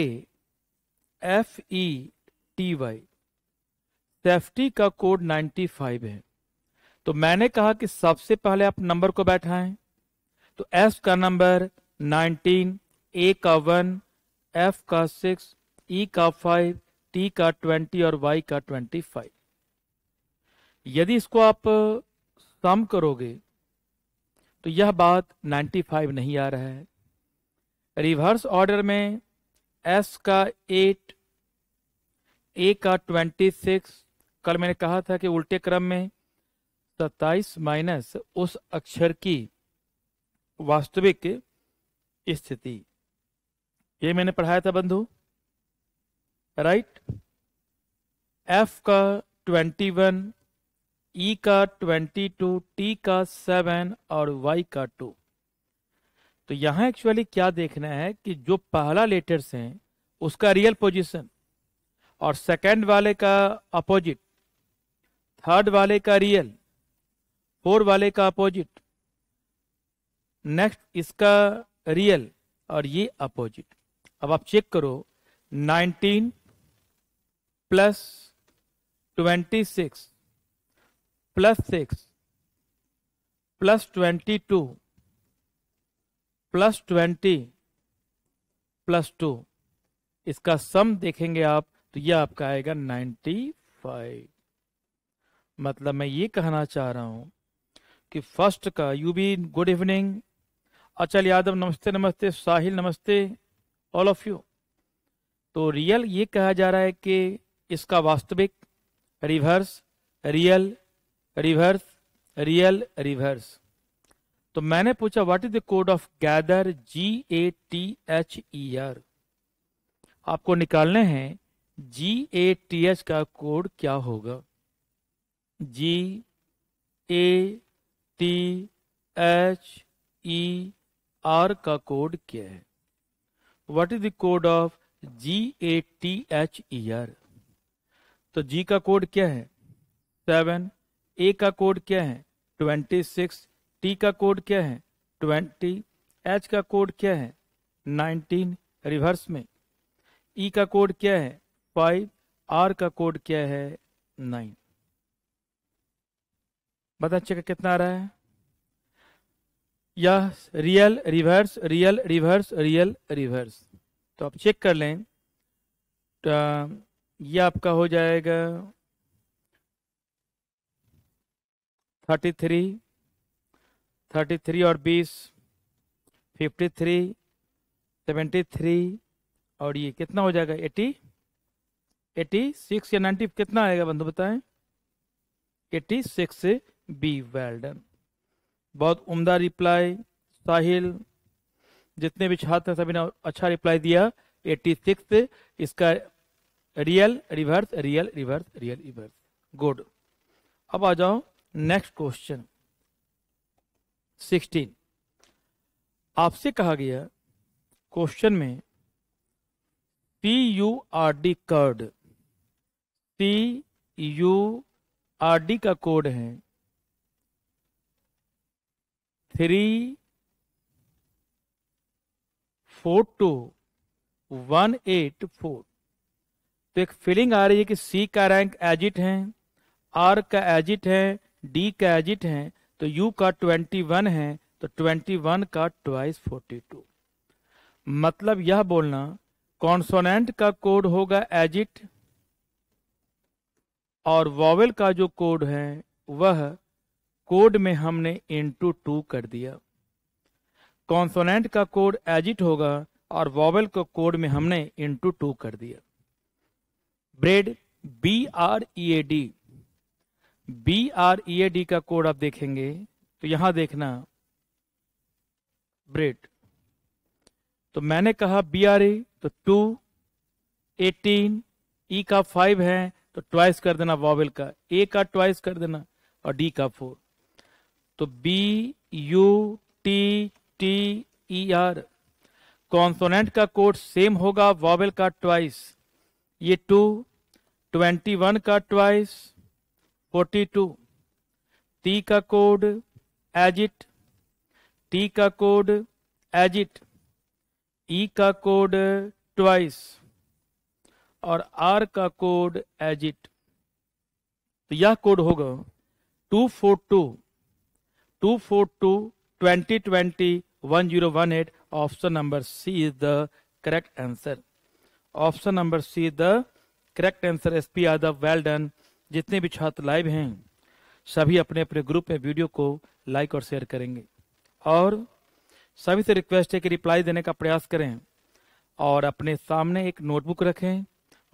F E T Y safety का कोड 95 है तो मैंने कहा कि सबसे पहले आप नंबर को बैठाएं तो एस का नंबर 19 ए का वन एफ का सिक्स ई e का फाइव टी का ट्वेंटी और वाई का ट्वेंटी फाइव यदि इसको आप सम करोगे तो यह बात 95 नहीं आ रहा है रिवर्स ऑर्डर में एस का एट ए का ट्वेंटी सिक्स कल मैंने कहा था कि उल्टे क्रम में सत्ताईस माइनस उस अक्षर की वास्तविक स्थिति ये मैंने पढ़ाया था बंधु राइट एफ का ट्वेंटी वन ई e का ट्वेंटी टू टी का सेवन और वाई का टू तो यहां एक्चुअली क्या देखना है कि जो पहला लेटर्स हैं उसका रियल पोजीशन और सेकंड वाले का अपोजिट थर्ड वाले का रियल फोर वाले का अपोजिट नेक्स्ट इसका रियल और ये अपोजिट अब आप चेक करो 19 plus 26 plus 6 plus 22 plus 20 plus 2 इसका सम देखेंगे आप तो ये आपका आएगा 95 फाइव मतलब मैं ये कहना चाह रहा हूं कि फर्स्ट का यू बी गुड इवनिंग अचल यादव नमस्ते नमस्ते साहिल नमस्ते ऑल ऑफ यू तो रियल ये कहा जा रहा है कि इसका वास्तविक reverse real reverse real reverse तो मैंने पूछा what is the code of gather G A T H E R आपको निकालने हैं जी ए टी एच का कोड क्या होगा G A T H E R का कोड क्या है what is the code of G A T H E R तो जी का कोड क्या है सेवन ए का कोड क्या है ट्वेंटी सिक्स टी का कोड क्या है ट्वेंटी एच का कोड क्या है नाइनटीन रिवर्स में ई e का कोड क्या है फाइव आर का कोड क्या है नाइन बता चेक कितना आ रहा है यह real reverse real reverse real reverse तो आप चेक कर लें तो ये आपका हो जाएगा थर्टी थ्री थर्टी थ्री और बीस फिफ्टी थ्री सेवेंटी थ्री और ये कितना हो जाएगा एटी एटी सिक्स या नाइन्टी कितना आएगा बंधु बताएं एटी सिक्स बी वेल्डन बहुत उम्दा रिप्लाई साहिल जितने भी छात्र हैं सभी ने अच्छा रिप्लाई दिया एटी सिक्स इसका real reverse real reverse real reverse good अब आ जाओ नेक्स्ट क्वेश्चन सिक्सटीन आपसे कहा गया क्वेश्चन में P U R D curd P U R D का कोड है three four two one eight four तो एक फीलिंग आ रही है कि सी का रैंक एजिट है आर का एजिट है डी का एजिट है तो यू का ट्वेंटी वन है तो ट्वेंटी वन का ट्वाइस फोर्टी टू मतलब यह बोलना कॉन्सोनेंट का कोड होगा एजिट और वॉवेल का जो कोड है वह कोड में हमने इंटू टू कर दिया कॉन्सोनेंट का कोड एजिट होगा और वॉवेल का कोड में हमने इंटू टू कर दिया bread B R E A D B R E A D का कोड आप देखेंगे तो यहां देखना ब्रेड तो मैंने कहा बी आर ए तो टू एटीन ई का फाइव है तो ट्वाइस कर देना वॉवल का ए का ट्वाइस कर देना और डी का फोर तो B U T T E R consonant का कोड सेम होगा वॉवल का ट्वाइस ये टू ट्वेंटी वन का ट्वाइस फोर्टी टू टी का कोड एजिट टी का कोड एजिट ई का कोड ट्वाइस और आर का कोड एज इट तो यह कोड होगा two four two two four two twenty twenty one zero one eight option number C is the correct answer option number C is the correct answer S P Yadav well done जितने भी छात्र live हैं सभी अपने अपने group में video को like और शेयर करेंगे और सभी से रिक्वेस्ट है कि रिप्लाई देने का प्रयास करें और अपने सामने एक नोटबुक रखें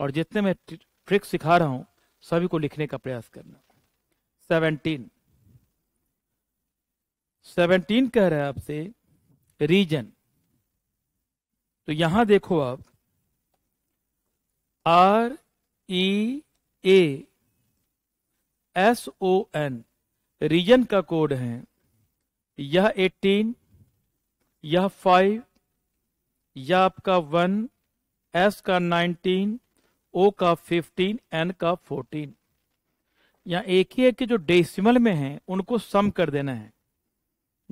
और जितने मैं ट्रिक सिखा रहा हूं सभी को लिखने का प्रयास करना सेवनटीन सेवनटीन कह रहा है आपसे रीजन तो यहां देखो आप R E A S O N reason का कोड है यह एटीन यह फाइव यह आपका वन एस का नाइनटीन ओ का 15 एन का 14 या एक ही एक के जो डेसिमल में है उनको सम कर देना है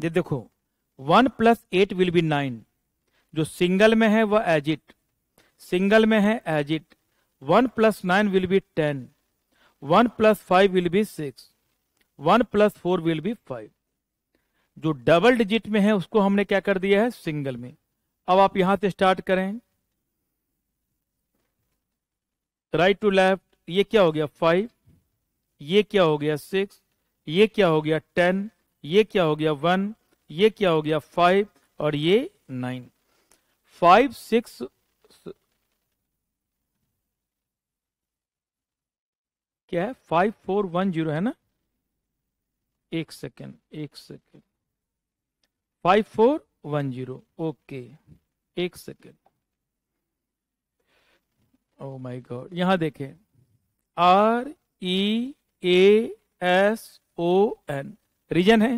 ये देखो one plus eight will be nine जो सिंगल में है वह एज इट सिंगल में है as it one plus nine will be ten one plus five will be six one plus four will be five जो डबल डिजिट में है उसको हमने क्या कर दिया है सिंगल में अब आप यहां से स्टार्ट करें राइट टू लेफ्ट ये क्या हो गया फाइव ये क्या हो गया सिक्स ये क्या हो गया टेन ये क्या हो गया वन ये क्या हो गया फाइव और ये नाइन फाइव सिक्स क्या है फाइव फोर वन जीरो है ना एक सेकेंड एक second five four one zero okay एक सेकेंड ओ माय गॉड यहां देखें R E A S O N reason है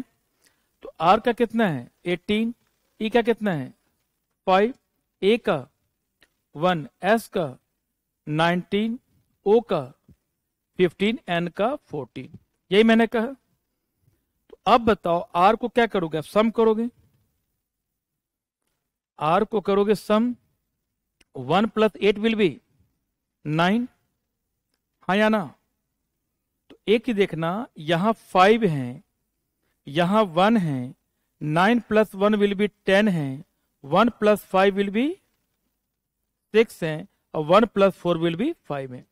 तो आर का कितना है एटीन ई e का कितना है फाइव ए का वन एस का नाइनटीन ओ का फिफ्टीन एन का फोर्टीन यही मैंने कहा तो अब बताओ आर को क्या करोगे आप सम करोगे आर को करोगे sum one plus eight will be nine हाँ या ना तो एक ही देखना यहां फाइव है यहां वन है nine plus one will be ten है one plus five will be six है और one plus four will be five है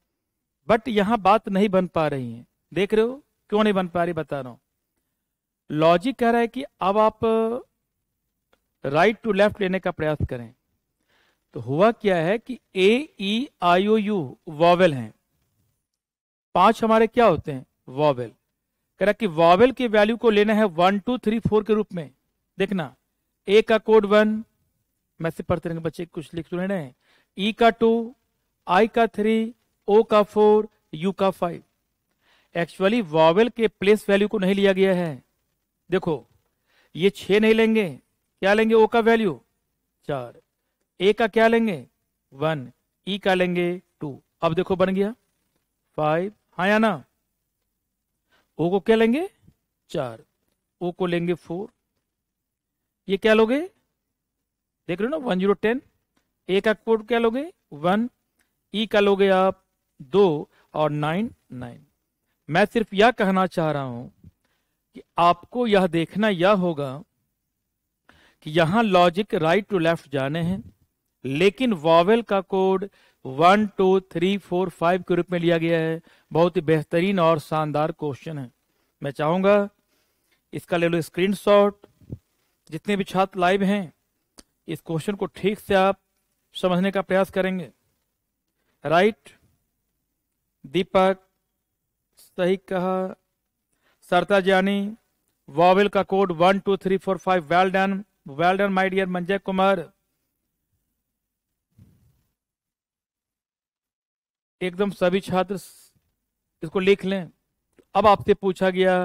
बट यहां बात नहीं बन पा रही है देख रहे हो क्यों नहीं बन पा रही बता रहा हूं लॉजिक कह रहा है कि अब आप राइट टू लेफ्ट लेने का प्रयास करें तो हुआ क्या है कि ए E I O you vowel हैं पांच हमारे क्या होते हैं वॉवेल कह रहा कि वॉवेल के वैल्यू को लेना है वन टू थ्री फोर के रूप में देखना ए का कोड वन मैं से पढ़ते रहेंगे बच्चे कुछ लिख रहे हैं ई का टू आई का थ्री ओ का फोर यू का फाइव एक्चुअली वॉवेल के प्लेस वैल्यू को नहीं लिया गया है देखो ये छे नहीं लेंगे क्या लेंगे ओ का वैल्यू चार ए का क्या लेंगे वन ई e का लेंगे टू अब देखो बन गया फाइव हाँ या ना ओ को क्या लेंगे चार ओ को लेंगे फोर ये क्या लोगे देख रहे हो ना वन जीरो टेन ए का कोड क्या लोगे वन ई e का लोगे आप दो और नाइन नाइन मैं सिर्फ यह कहना चाह रहा हूं कि आपको यह देखना यह होगा कि यहां लॉजिक राइट टू लेफ्ट जाने हैं लेकिन वॉवेल का code one two three four five के रूप में लिया गया है बहुत ही बेहतरीन और शानदार क्वेश्चन है मैं चाहूंगा इसका ले लो स्क्रीन जितने भी छात्र लाइव हैं इस क्वेश्चन को ठीक से आप समझने का प्रयास करेंगे राइट दीपक सही कहा सरता जानी वॉवेल का code one two three four five well done well done my dear Manjay Kumar एकदम सभी छात्र इसको लिख लें अब आपसे पूछा गया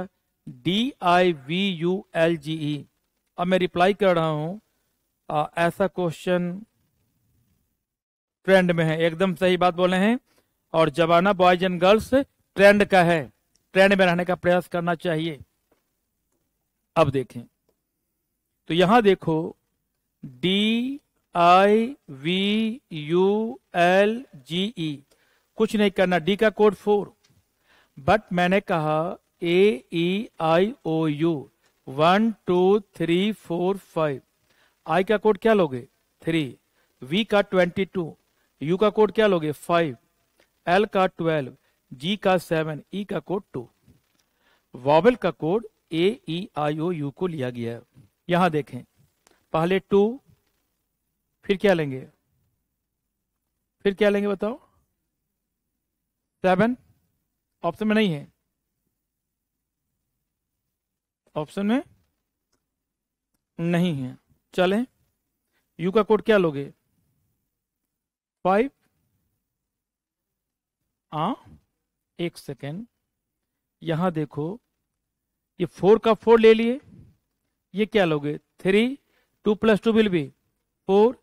D I V U L G E अब मैं रिप्लाई कर रहा हूं ऐसा क्वेश्चन ट्रेंड में है एकदम सही बात बोले हैं और जवाना बॉयज एंड गर्ल्स ट्रेंड का है ट्रेंड में रहने का प्रयास करना चाहिए अब देखें तो यहां देखो D I V U L G E कुछ नहीं करना डी का कोड फोर बट मैंने कहा A E I O U one two three four five I का कोड क्या लोगे थ्री वी का ट्वेंटी टू यू का कोड क्या लोगे फाइव एल का ट्वेल्व जी का सेवन ई e का कोड टू वॉबल का code A E I O U को लिया गया है यहां देखें पहले टू फिर क्या लेंगे फिर क्या लेंगे बताओ सेवन ऑप्शन में नहीं है ऑप्शन में नहीं है चलें यू का कोड क्या लोगे फाइव आ एक सेकेंड यहां देखो ये फोर का फोर ले लिए ये क्या लोगे three two plus two will be four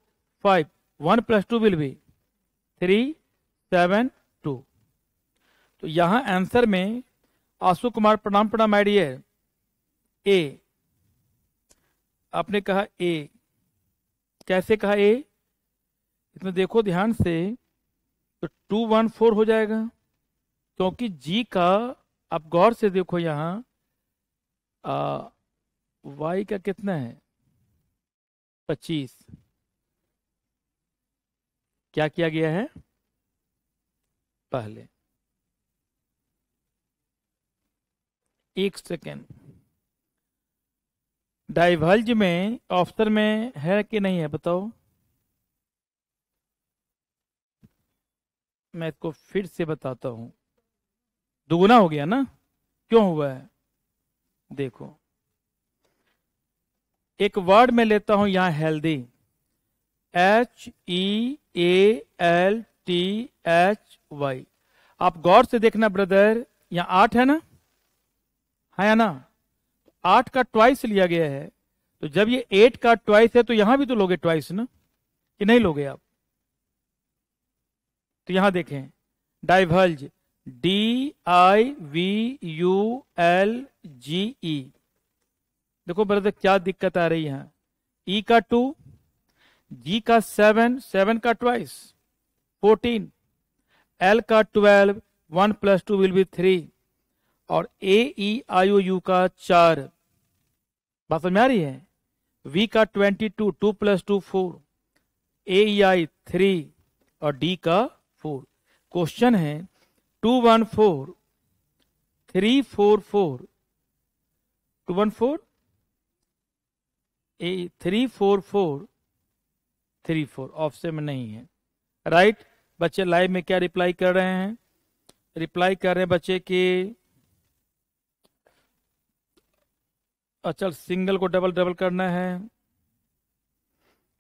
five one plus two will be three seven two तो यहां आंसर में आशु कुमार प्रणाम प्रणाम आई ए आपने कहा ए कैसे कहा ए इसमें देखो ध्यान से तो टू वन फोर हो जाएगा क्योंकि जी का आप गौर से देखो यहाँ वाई का कितना है पच्चीस क्या किया गया है पहले एक सेकेंड डाइवल्ज में ऑफ्टर में है कि नहीं है बताओ मैं इसको फिर से बताता हूं दुगुना हो गया ना क्यों हुआ है देखो एक वर्ड में लेता हूं यहां healthy H E A L T H Y आप गौर से देखना ब्रदर यहां आठ है ना है हाँ या ना आठ का ट्वाइस लिया गया है तो जब ये एट का ट्वाइस है तो यहां भी तो लोगे ट्वाइस ना कि नहीं लोगे आप तो यहां देखें diverge D I V U L G E देखो ब्रदर क्या दिक्कत आ रही है ई e का टू जी का सेवन सेवन का ट्वाइस फोर्टीन एल का twelve one plus two will be three और A E I O you का चार बात समझ आ रही है वी का twenty two two plus two four A E I three और डी का फोर क्वेश्चन है two one four three four four two one four A three four four three four option में नहीं है राइट right? बच्चे live में क्या reply कर रहे हैं रिप्लाई कर रहे हैं बच्चे के अच्छा सिंगल को डबल डबल करना है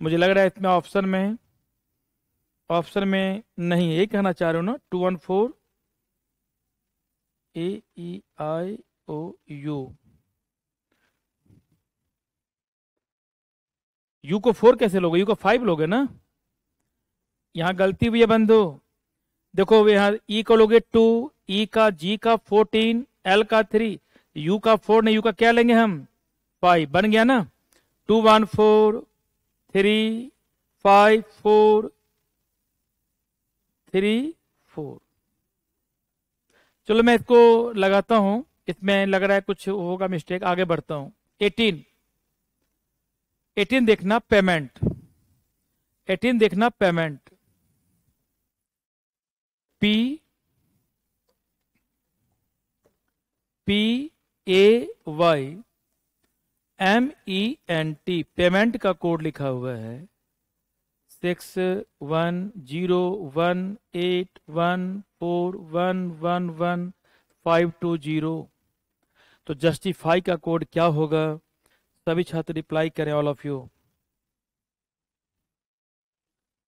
मुझे लग रहा है इसमें ऑप्शन में ऑप्शन में नहीं यही कहना चाह रहे हो ना two one four A E I O U U को फोर कैसे लोगे यू को फाइव लोगे ना यहां गलती हुई है बंधु देखो यहां ई e को लोगे टू ई e का जी का फोर्टीन एल का थ्री यू का फोर नहीं यू का क्या लेंगे हम फाइव बन गया ना two one four three five four three four चलो मैं इसको लगाता हूं इसमें लग रहा है कुछ होगा मिस्टेक आगे बढ़ता हूं एटीन एटीन देखना पेमेंट एटीन देखना payment P P A Y M E N T payment का कोड लिखा हुआ है six one zero one eight one four one one one five two zero तो जस्टिफाई का कोड क्या होगा सभी छात्र रिप्लाई करें ऑल ऑफ यू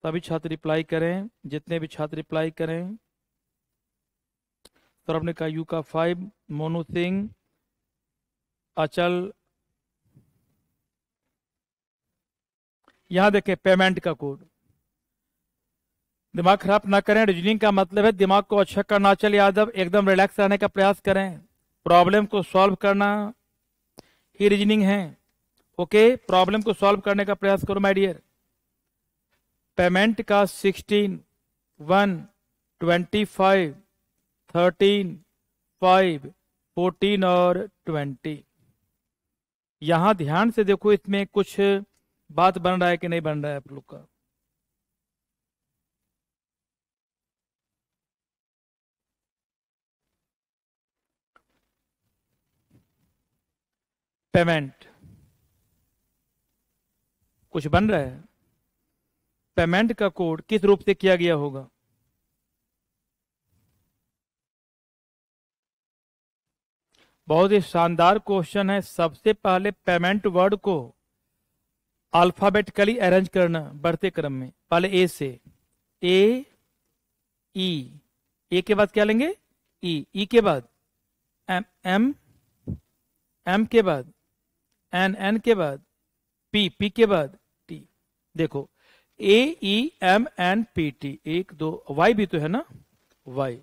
सभी छात्र रिप्लाई करें जितने भी छात्र रिप्लाई करें सौरभ ने कहा यू का फाइव मोनू सिंह अचल यहां देखें पेमेंट का कोड दिमाग खराब ना करें रीजनिंग का मतलब है दिमाग को अच्छा करना चल यादव एकदम रिलैक्स रहने का प्रयास करें प्रॉब्लम को सॉल्व करना ही रीजनिंग है ओके प्रॉब्लम को सॉल्व करने का प्रयास करो माइडियर पेमेंट का sixteen one twenty five thirteen five fourteen और ट्वेंटी यहां ध्यान से देखो इसमें कुछ बात बन रहा है कि नहीं बन रहा है आप लोग का पेमेंट कुछ बन रहा है पेमेंट का कोड किस रूप से किया गया होगा बहुत ही शानदार क्वेश्चन है सबसे पहले पेमेंट वर्ड को अल्फाबेटिकली अरेंज करना बढ़ते क्रम में पहले ए से ए ई ए के बाद क्या लेंगे ई e। ई e के बाद एम एम एम के बाद एन एन के बाद पी पी के बाद टी देखो A E M N P T एक दो वाई भी तो है ना वाई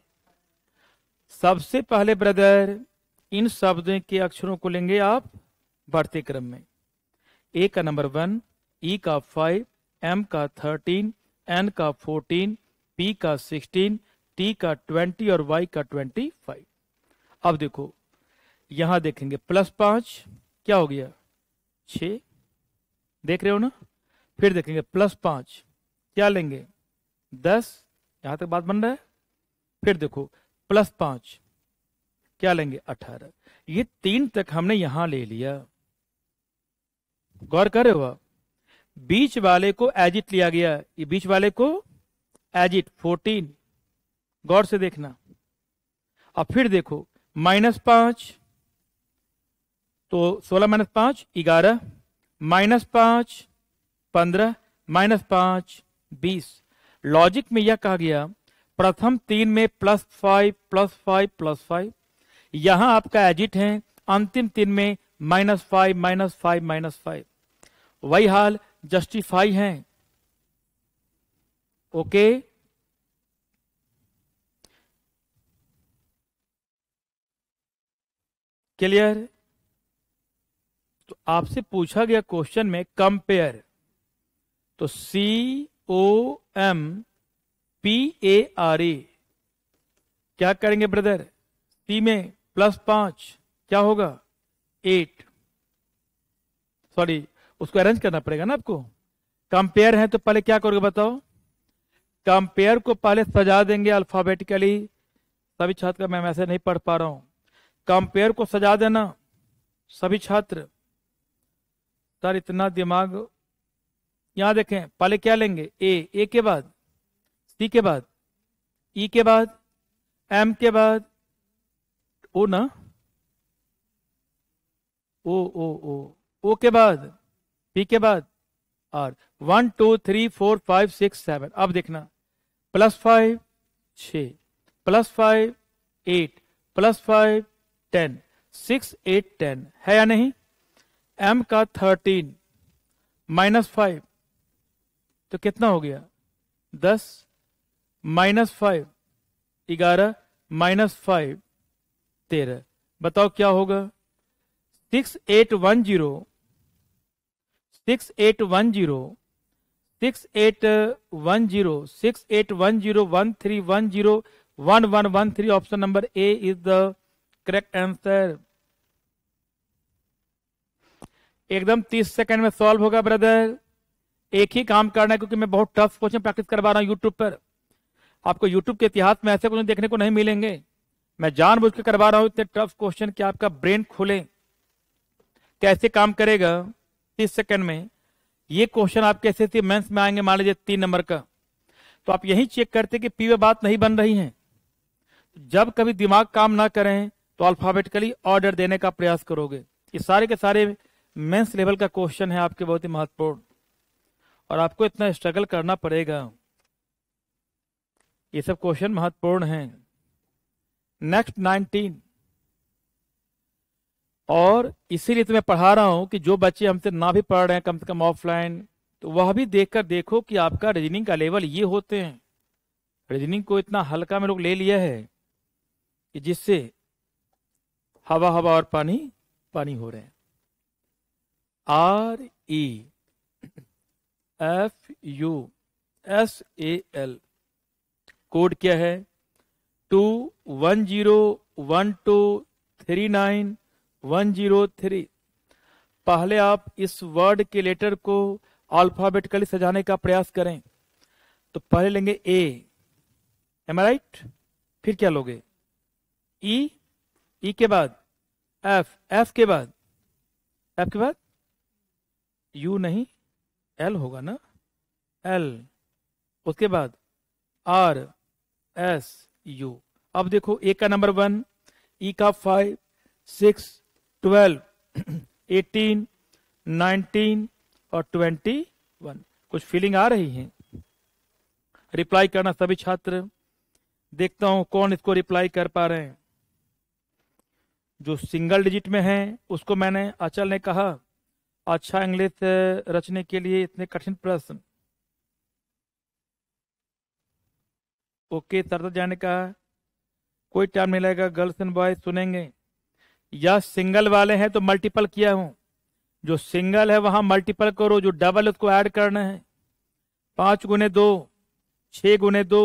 सबसे पहले ब्रदर इन शब्दों के अक्षरों को लेंगे आप बढ़ते क्रम में ए का नंबर वन ई का फाइव एम का थर्टीन एन का फोर्टीन पी का सिक्सटीन टी का ट्वेंटी और वाई का ट्वेंटी फाइव अब देखो यहां देखेंगे प्लस पांच क्या हो गया छ देख रहे हो ना फिर देखेंगे प्लस पांच क्या लेंगे दस यहां तक बात बन रहा है फिर देखो प्लस पांच क्या लेंगे अठारह ये तीन तक हमने यहां ले लिया गौर कर रहे हो आप बीच वाले को एजिट लिया गया ये बीच वाले को एजिट फोर्टीन गौर से देखना और फिर देखो माइनस पांच तो सोलह माइनस पांच ग्यारह माइनस पांच पंद्रह माइनस पांच बीस लॉजिक में यह कहा गया प्रथम तीन में plus five plus five plus five यहां आपका एजिट है अंतिम तीन में minus five minus five minus five वही हाल जस्टिफाई हैं ओके क्लियर तो आपसे पूछा गया क्वेश्चन में कंपेयर तो C O M P A R E क्या करेंगे ब्रदर सी में प्लस पांच क्या होगा एट सॉरी उसको अरेंज करना पड़ेगा ना आपको कंपेयर है तो पहले क्या करोगे बताओ कंपेयर को पहले सजा देंगे अल्फाबेटिकली सभी छात्र मैं ऐसे नहीं पढ़ पा रहा हूं कंपेयर को सजा देना सभी छात्र सर इतना दिमाग यहां देखें पहले क्या लेंगे ए ए के बाद सी के बाद ई e के बाद एम के बाद ओ ना ओ ओ ओ ओ के बाद पी के बाद और one two three four five six seven अब देखना प्लस फाइव छ plus five eight plus five ten six eight ten है या नहीं एम का थर्टीन माइनस फाइव तो कितना हो गया दस माइनस फाइव ग्यारह माइनस फाइव तेरह बताओ क्या होगा six eight one zero six eight one zero six eight one zero six eight one zero one three one zero one one one three option number A is the correct answer एकदम तीस second में solve होगा brother एक ही काम करना है क्योंकि मैं बहुत टफ क्वेश्चन प्रैक्टिस करवा रहा हूं यूट्यूब पर आपको यूट्यूब के इतिहास में ऐसे क्वेश्चन देखने को नहीं मिलेंगे मैं जान बुझ करवा रहा हूं इतने टफ क्वेश्चन कि आपका ब्रेन खुले कैसे काम करेगा तीस सेकंड में ये क्वेश्चन आपके थे मेंस में आएंगे मान लीजिए तीन नंबर का तो आप यही चेक करते कि पी वे बात नहीं बन रही है जब कभी दिमाग काम ना करें तो अल्फाबेटिकली ऑर्डर देने का प्रयास करोगे ये सारे के सारे मेंस लेवल का क्वेश्चन है आपके बहुत ही महत्वपूर्ण और आपको इतना स्ट्रगल करना पड़ेगा ये सब क्वेश्चन महत्वपूर्ण हैं नेक्स्ट नाइनटीन और इसीलिए तो मैं पढ़ा रहा हूं कि जो बच्चे हमसे ना भी पढ़ रहे हैं कम से कम ऑफलाइन तो वह भी देखकर देखो कि आपका रीजनिंग का लेवल ये होते हैं रीजनिंग को इतना हल्का में लोग ले लिया है कि जिससे हवा हवा और पानी पानी हो रहे हैं R E F U S A L code क्या है two one zero one two three nine 103 पहले आप इस वर्ड के लेटर को अल्फाबेटिकली सजाने का प्रयास करें तो पहले लेंगे ए एम राइट फिर क्या लोगे ई e, ई e के बाद एफ एफ के बाद एफ के बाद यू नहीं एल होगा ना एल उसके बाद आर एस यू अब देखो ए का नंबर वन ई e का five six twelve eighteen nineteen और ट्वेंटी वन कुछ फीलिंग आ रही है रिप्लाई करना सभी छात्र देखता हूं कौन इसको रिप्लाई कर पा रहे हैं जो सिंगल डिजिट में है उसको मैंने अचल ने कहा अच्छा इंग्लिश रचने के लिए इतने कठिन प्रश्न ओके सरदा जाने कहा कोई टाइम नहीं लगेगा गर्ल्स एंड बॉयज सुनेंगे या सिंगल वाले हैं तो मल्टीपल किया हूं जो सिंगल है वहां मल्टीपल करो जो डबल उसको ऐड करना है पांच गुने दो छः गुने दो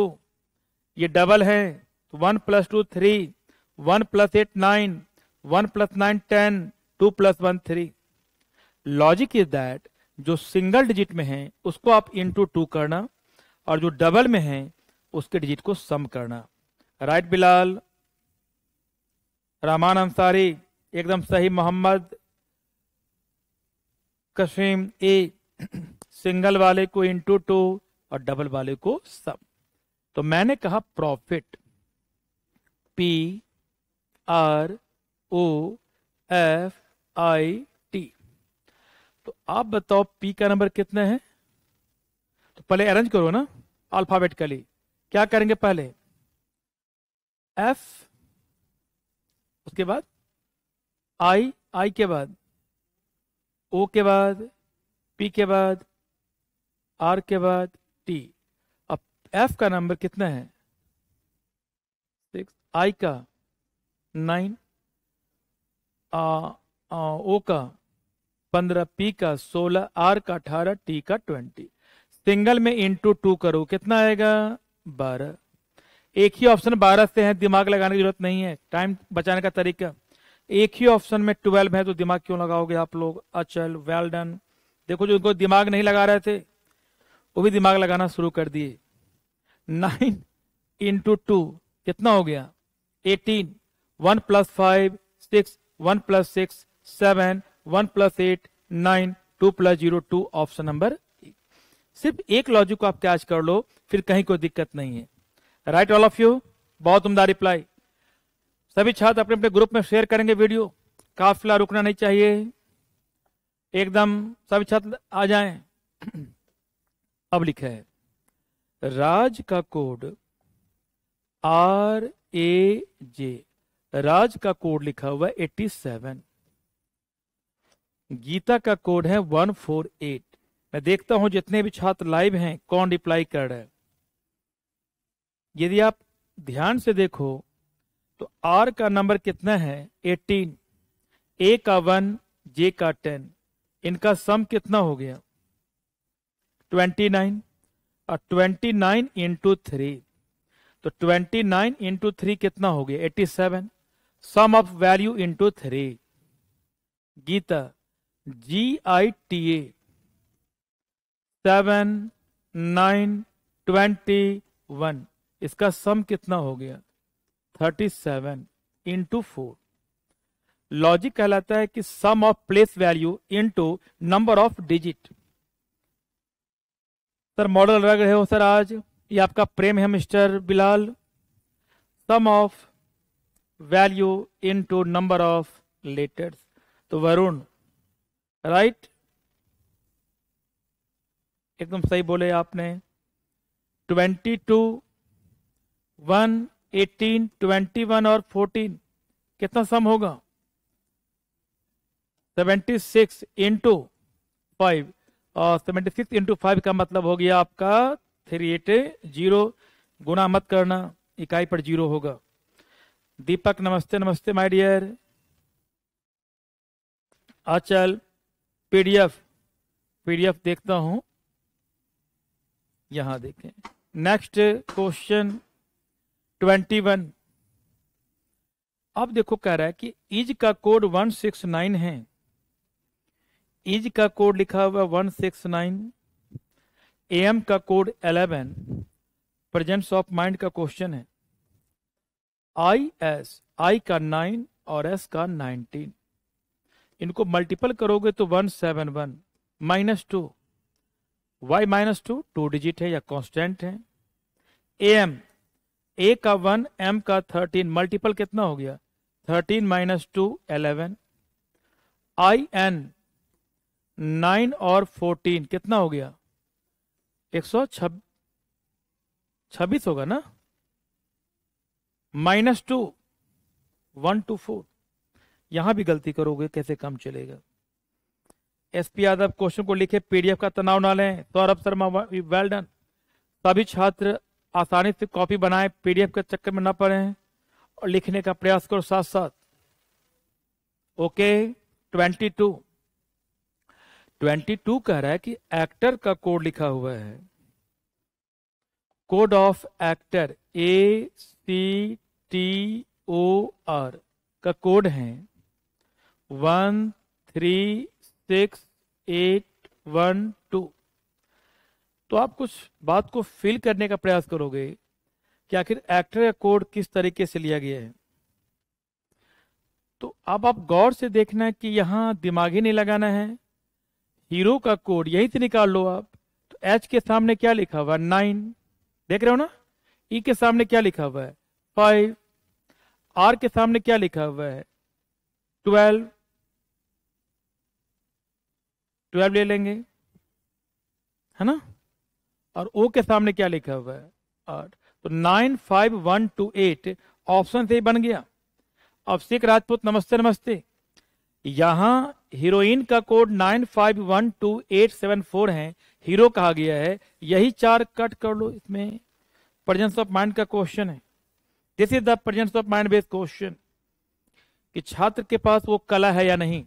ये डबल है तो one plus two three one plus eight nine one plus nine ten two plus one three logic is that जो सिंगल डिजिट में है उसको आप इंटू टू करना और जो डबल में है उसके डिजिट को सम करना राइट right, बिलाल रहमान अंसारी एकदम सही मोहम्मद कशीम ए सिंगल वाले को इंटू टू और डबल वाले को सब तो मैंने कहा profit P R O F I T तो आप बताओ पी का नंबर कितने हैं तो पहले अरेंज करो ना अल्फाबेटिकली क्या करेंगे पहले एफ उसके बाद आई आई के बाद ओ के बाद पी के बाद आर के बाद टी अब एफ का नंबर कितना है सिक्स आई का नाइन ओ का पंद्रह पी का सोलह आर का अठारह टी का ट्वेंटी सिंगल में इंटू टू करो कितना आएगा बारह एक ही ऑप्शन बारह से है दिमाग लगाने की जरूरत नहीं है टाइम बचाने का तरीका एक ही ऑप्शन में ट्वेल्व है तो दिमाग क्यों लगाओगे आप लोग अचल वेल डन देखो जो उनको दिमाग नहीं लगा रहे थे वो भी दिमाग लगाना शुरू कर दिए नाइन इंटू टू कितना हो गया eighteen one plus five six one plus six seven one plus eight nine two plus zero two option number सिर्फ एक लॉजिक को आप कैच कर लो फिर कहीं कोई दिक्कत नहीं है राइट ऑल ऑफ यू बहुत उमदा रिप्लाई सभी छात्र अपने अपने ग्रुप में शेयर करेंगे वीडियो काफिला रुकना नहीं चाहिए एकदम सभी छात्र आ जाएं अब लिखा है राज का कोड आर ए जे राज का कोड लिखा हुआ है सेवन गीता का कोड है वन फोर एट मैं देखता हूं जितने भी छात्र लाइव हैं कौन रिप्लाई कर रहा है यदि आप ध्यान से देखो तो आर का नंबर कितना है 18 ए का वन जे का टेन इनका सम कितना हो गया 29 और 29 नाइन इंटू थ्री तो 29 नाइन इंटू थ्री कितना हो गया 87 sum of value into three Geeta G I T एवन सेवन नाइन ट्वेंटी वन इसका सम कितना हो गया 37 सेवन इंटू फोर लॉजिक कहलाता है कि sum of place value into number of digit sir model लग रहे हो सर आज ये आपका प्रेम है mister Bilal sum of value into number of letters तो वरुण राइट एकदम सही बोले आपने twenty two one eighteen twenty one और फोर्टीन कितना सम होगा सेवेंटी सिक्स इंटू फाइव और सेवेंटी सिक्स इंटू फाइव का मतलब हो गया आपका थ्री एट जीरो गुना मत करना इकाई पर जीरो होगा दीपक नमस्ते नमस्ते my dear Achal PDF PDF देखता हूं यहां देखें नेक्स्ट क्वेश्चन ट्वेंटी वन अब देखो कह रहा है कि इज का कोड वन सिक्स नाइन है इज का कोड लिखा हुआ one six nine A M का code eleven presence of mind का क्वेश्चन है आई एस आई का नाइन और एस का नाइनटीन इनको मल्टीपल करोगे तो one seven one minus two Y minus two two digit है या कांस्टेंट है ए एम ए का वन एम का थर्टीन मल्टीपल कितना हो गया thirteen minus two eleven I N nine और फोर्टीन कितना हो गया एक सौ छब्बीस होगा ना minus two one two four यहां भी गलती करोगे कैसे कम चलेगा एस पी यादव क्वेश्चन को लिखे पीडीएफ का तनाव ना लें सौरभ शर्मा वेल डन सभी छात्र आसानी से कॉपी बनाएं पीडीएफ के चक्कर में ना पड़े और लिखने का प्रयास करो साथ साथ okay twenty two twenty two कह रहा है कि एक्टर का कोड लिखा हुआ है code of actor A C T O R का कोड है one three six eight one तो आप कुछ बात को फील करने का प्रयास करोगे कि आखिर एक्टर का कोड किस तरीके से लिया गया है तो अब आप गौर से देखना कि दिमाग दिमागी नहीं लगाना है हीरो का कोड यही से निकाल लो आप तो एच के सामने क्या लिखा हुआ है नाइन देख रहे हो ना ई e के सामने क्या लिखा हुआ है फाइव आर के सामने क्या लिखा हुआ है ट्वेल्व ट्वेल्व ले लेंगे है ना और ओ के सामने क्या लिखा हुआ है आठ तो nine five one two eight option से बन गया अब सिख राजपूत नमस्ते नमस्ते यहाँ हीरोइन का code nine five one two eight seven four है हीरो कहा गया है यही चार कट कर लो इसमें प्रजेंस ऑफ माइंड का क्वेश्चन है this is the presence of mind based question कि छात्र के पास वो कला है या नहीं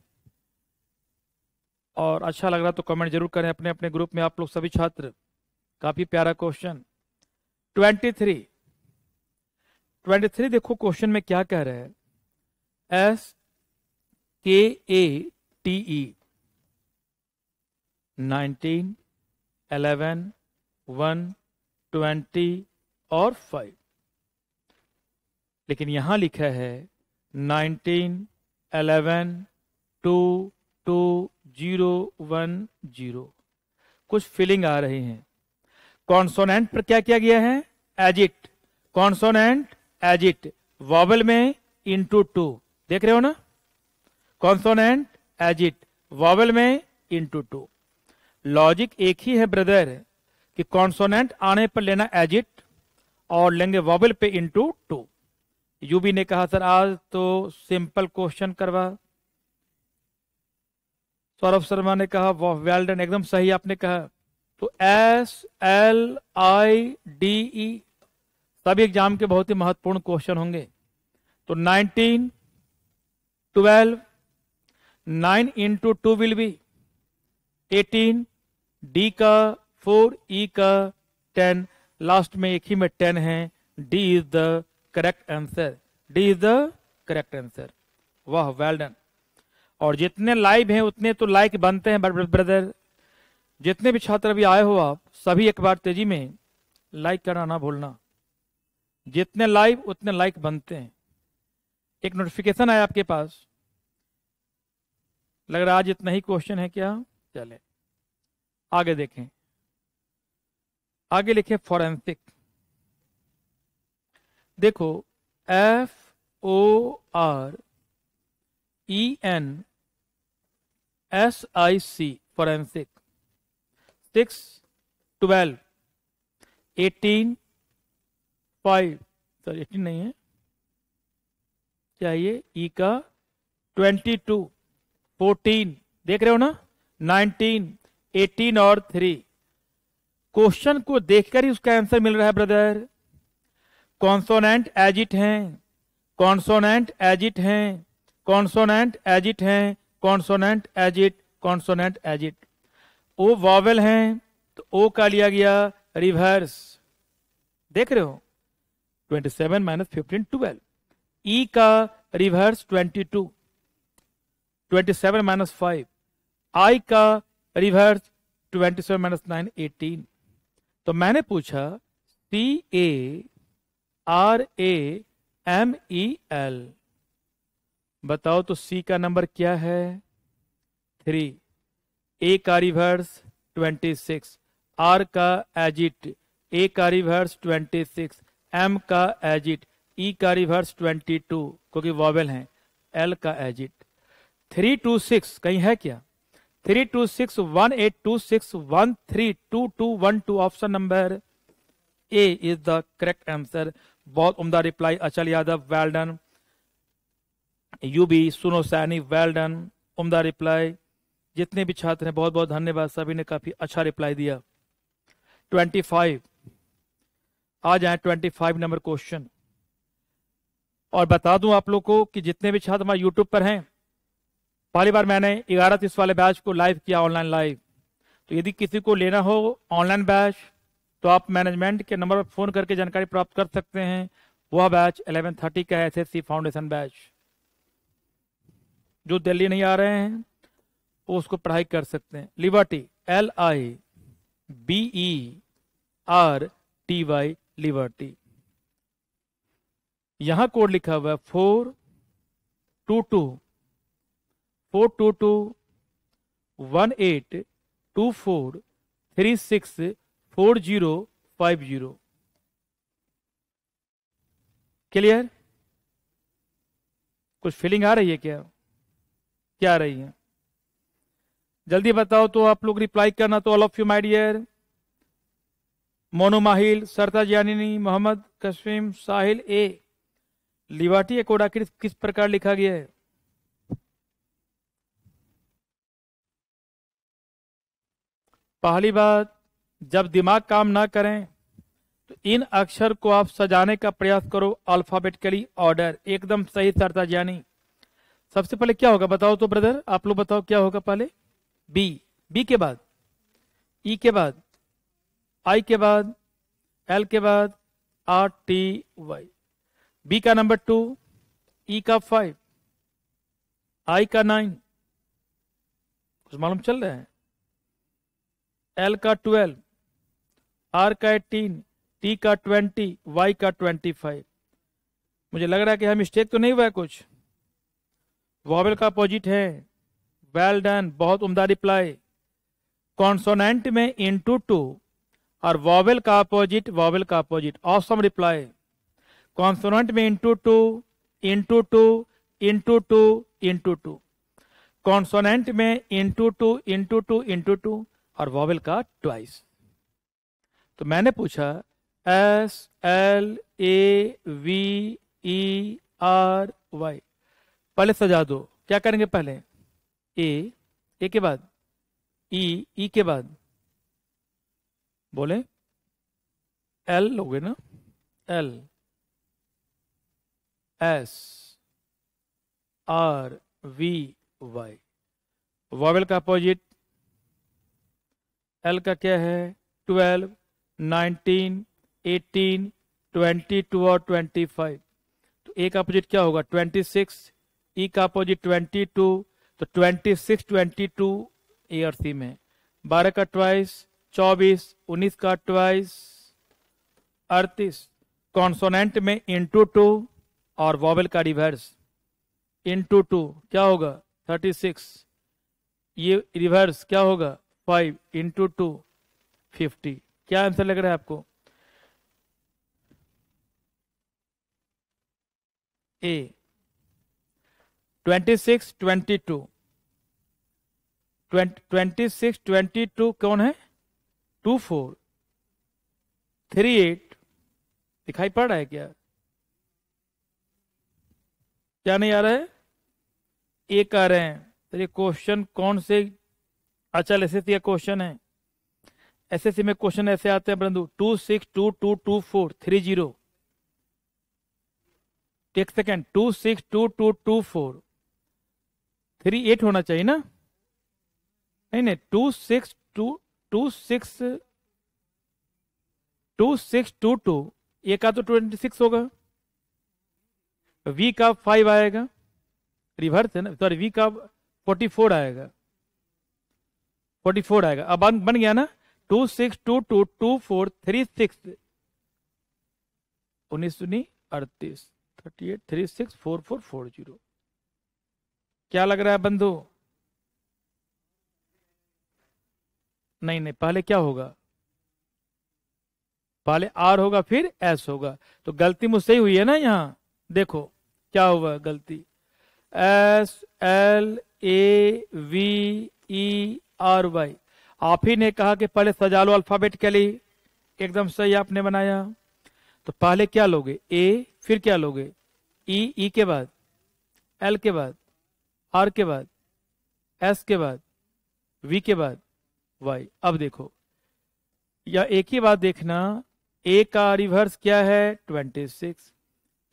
और अच्छा लग रहा तो कमेंट जरूर करें अपने अपने ग्रुप में आप लोग सभी छात्र काफी प्यारा क्वेश्चन 23 23 देखो क्वेश्चन में क्या कह रहे हैं S K A T E nineteen eleven one twenty और फाइव लेकिन यहां लिखा है nineteen eleven two two zero one zero कुछ फीलिंग आ रही हैं कॉन्सोनेंट पर क्या किया गया है एजिट कॉन्सोनेंट एजिट वॉबल में इंटू टू देख रहे हो ना कॉन्सोनेंट एजिट वॉबल में इंटू टू लॉजिक एक ही है ब्रदर कि कॉन्सोनेंट आने पर लेना एजिट और लेंगे वॉबल पे इंटू टू यूबी ने कहा सर आज तो सिंपल क्वेश्चन करवा सौरभ शर्मा ने कहा वेल डन एकदम सही आपने कहा तो S L I D E सभी एग्जाम के बहुत ही महत्वपूर्ण क्वेश्चन होंगे तो 19, 12, 9 into two will be 18, D का 4, ई e का 10, लास्ट में एक ही में 10 है D is the correct answer D is the correct answer वाह वेल डन और जितने लाइव हैं उतने तो लाइक बनते हैं ब्रदर जितने भी छात्र अभी आए हो आप सभी एक बार तेजी में लाइक करना ना भूलना जितने लाइव उतने लाइक बनते हैं एक नोटिफिकेशन आया आपके पास लग रहा आज इतना ही क्वेश्चन है क्या चले आगे देखें आगे लिखे फॉरेंसिक देखो F O R E N S I C forensic six twelve eighteen five sorry eighteen नहीं है चाहिए ई का ट्वेंटी टू फोर्टीन देख रहे हो ना नाइनटीन एटीन और थ्री क्वेश्चन को देखकर ही उसका आंसर मिल रहा है ब्रदर कॉन्सोनेंट एजिट हैं कॉन्सोनेंट एजिट हैं कॉन्सोनेंट एजिट हैं consonant as it consonant as it O vowel हैं तो ओ का लिया गया रिवर्स देख रहे हो 27 seven minus fifteen twelve E का reverse 22 27 seven minus five I का reverse 27 seven minus nine eighteen तो मैंने पूछा C A R A M E L बताओ तो सी का नंबर क्या है थ्री ए का रिवर्स 26 आर का एजिट ए का रिवर्स 26 एम का एजिट ई e का रिवर्स 22 क्योंकि वॉवेल है एल का एजिट 326 कहीं है क्या two one two option number A is the correct answer बहुत उम्दा reply Achal Yadav well done B सुनो सैनी वेल डन उम्दा रिप्लाई जितने भी छात्र हैं बहुत बहुत धन्यवाद सभी ने काफ़ी अच्छा रिप्लाई दिया 25 आ जाए 25 नंबर क्वेश्चन और बता दूं आप लोग को कि जितने भी छात्र हमारे यूट्यूब पर हैं पहली बार मैंने ग्यारह तीस वाले बैच को लाइव किया ऑनलाइन लाइव तो यदि किसी को लेना हो ऑनलाइन बैच तो आप मैनेजमेंट के नंबर पर फ़ोन करके जानकारी प्राप्त कर सकते हैं वह बैच 11:30 का है एस फाउंडेशन बैच जो दिल्ली नहीं आ रहे हैं वो उसको पढ़ाई कर सकते हैं liberty L I B E R T Y liberty यहां कोड लिखा हुआ है four two two four two two one eight two four three six four zero five zero clear कुछ फीलिंग आ रही है क्या क्या आ रही है जल्दी बताओ तो आप लोग रिप्लाई करना तो all of you my dear Monu Mahil Sarta Janini Mohammad कश्मीम साहिल ए लिवाटी एकोडा किस किस प्रकार लिखा गया है पहली बात जब दिमाग काम ना करें तो इन अक्षर को आप सजाने का प्रयास करो अल्फाबेटिकली ऑर्डर एकदम सही सरता जानी सबसे पहले क्या होगा बताओ तो ब्रदर आप लोग बताओ क्या होगा पहले बी बी के बाद ई e के बाद आई के बाद एल के बाद आर टी वाई बी का नंबर टू ई का फाइव आई का नाइन कुछ मालूम चल रहा है एल का ट्वेल्व आर का एटीन टी का ट्वेंटी वाई का ट्वेंटी फाइव मुझे लग रहा है कि हम मिस्टेक तो नहीं हुआ है कुछ वॉबल का अपोजिट है वेल डन बहुत उम्दा रिप्लाई कॉन्सोनेंट में इंटू टू और वॉवेल का अपोजिट वॉवेल का अपोजिट ऑसम रिप्लाई कॉन्सोनेंट में into two into two into two into two consonant में into two into two into two और वॉवेल का ट्वाइस तो मैंने पूछा S L A V E R Y पहले सजा दो क्या करेंगे पहले ए ए के बाद ई e, ई e के बाद बोले एल लोगे ना L S R V Y vowel का अपोजिट एल का क्या है twelve nineteen eighteen twenty two और ट्वेंटी फाइव तो ए का अपोजिट क्या होगा ट्वेंटी सिक्स ई का अपोजिट ट्वेंटी टू तो twenty six twenty two A C में बारह का ट्वाइस चौबीस उन्नीस का ट्वाइस अड़तीस कॉन्सोनेंट में इंटू टू और वॉबल का रिवर्स इंटू टू क्या होगा थर्टी सिक्स ये रिवर्स क्या होगा फाइव इंटू टू फिफ्टी क्या आंसर लग रहा है आपको ए twenty six twenty two twenty six twenty to कौन है टू फोर थ्री एट दिखाई पड़ रहा है क्या क्या नहीं आ रहा है एक आ रहे हैं तो ये क्वेश्चन कौन से अचल एस का क्वेश्चन है एस में क्वेश्चन ऐसे आते हैं परंतु two six two two two four three zero second two six two two two four three eight होना चाहिए ना नहीं नहीं two six two two six two six two two A का तो ट्वेंटी सिक्स होगा वी का फाइव आएगा रिवर्स है ना सॉरी वी का फोर्टी फोर आएगा फोर्टी फोर आएगा अब बन गया ना two six two two two four three six उन्नीस उन्नीस अड़तीस thirty eight three six four four four zero क्या लग रहा है बंधु नहीं नहीं पहले क्या होगा पहले आर होगा फिर एस होगा तो गलती मुझसे ही हुई है ना यहां देखो क्या हुआ गलती S L A V E R Y आप ही ने कहा कि पहले सजा लो अल्फाबेट के लिए एकदम सही आपने बनाया तो पहले क्या लोगे ए फिर क्या लोगे ई e, ई e के बाद एल के बाद आर के बाद एस के बाद वी के बाद वाई अब देखो या एक ही बात देखना ए का रिवर्स क्या है ट्वेंटी सिक्स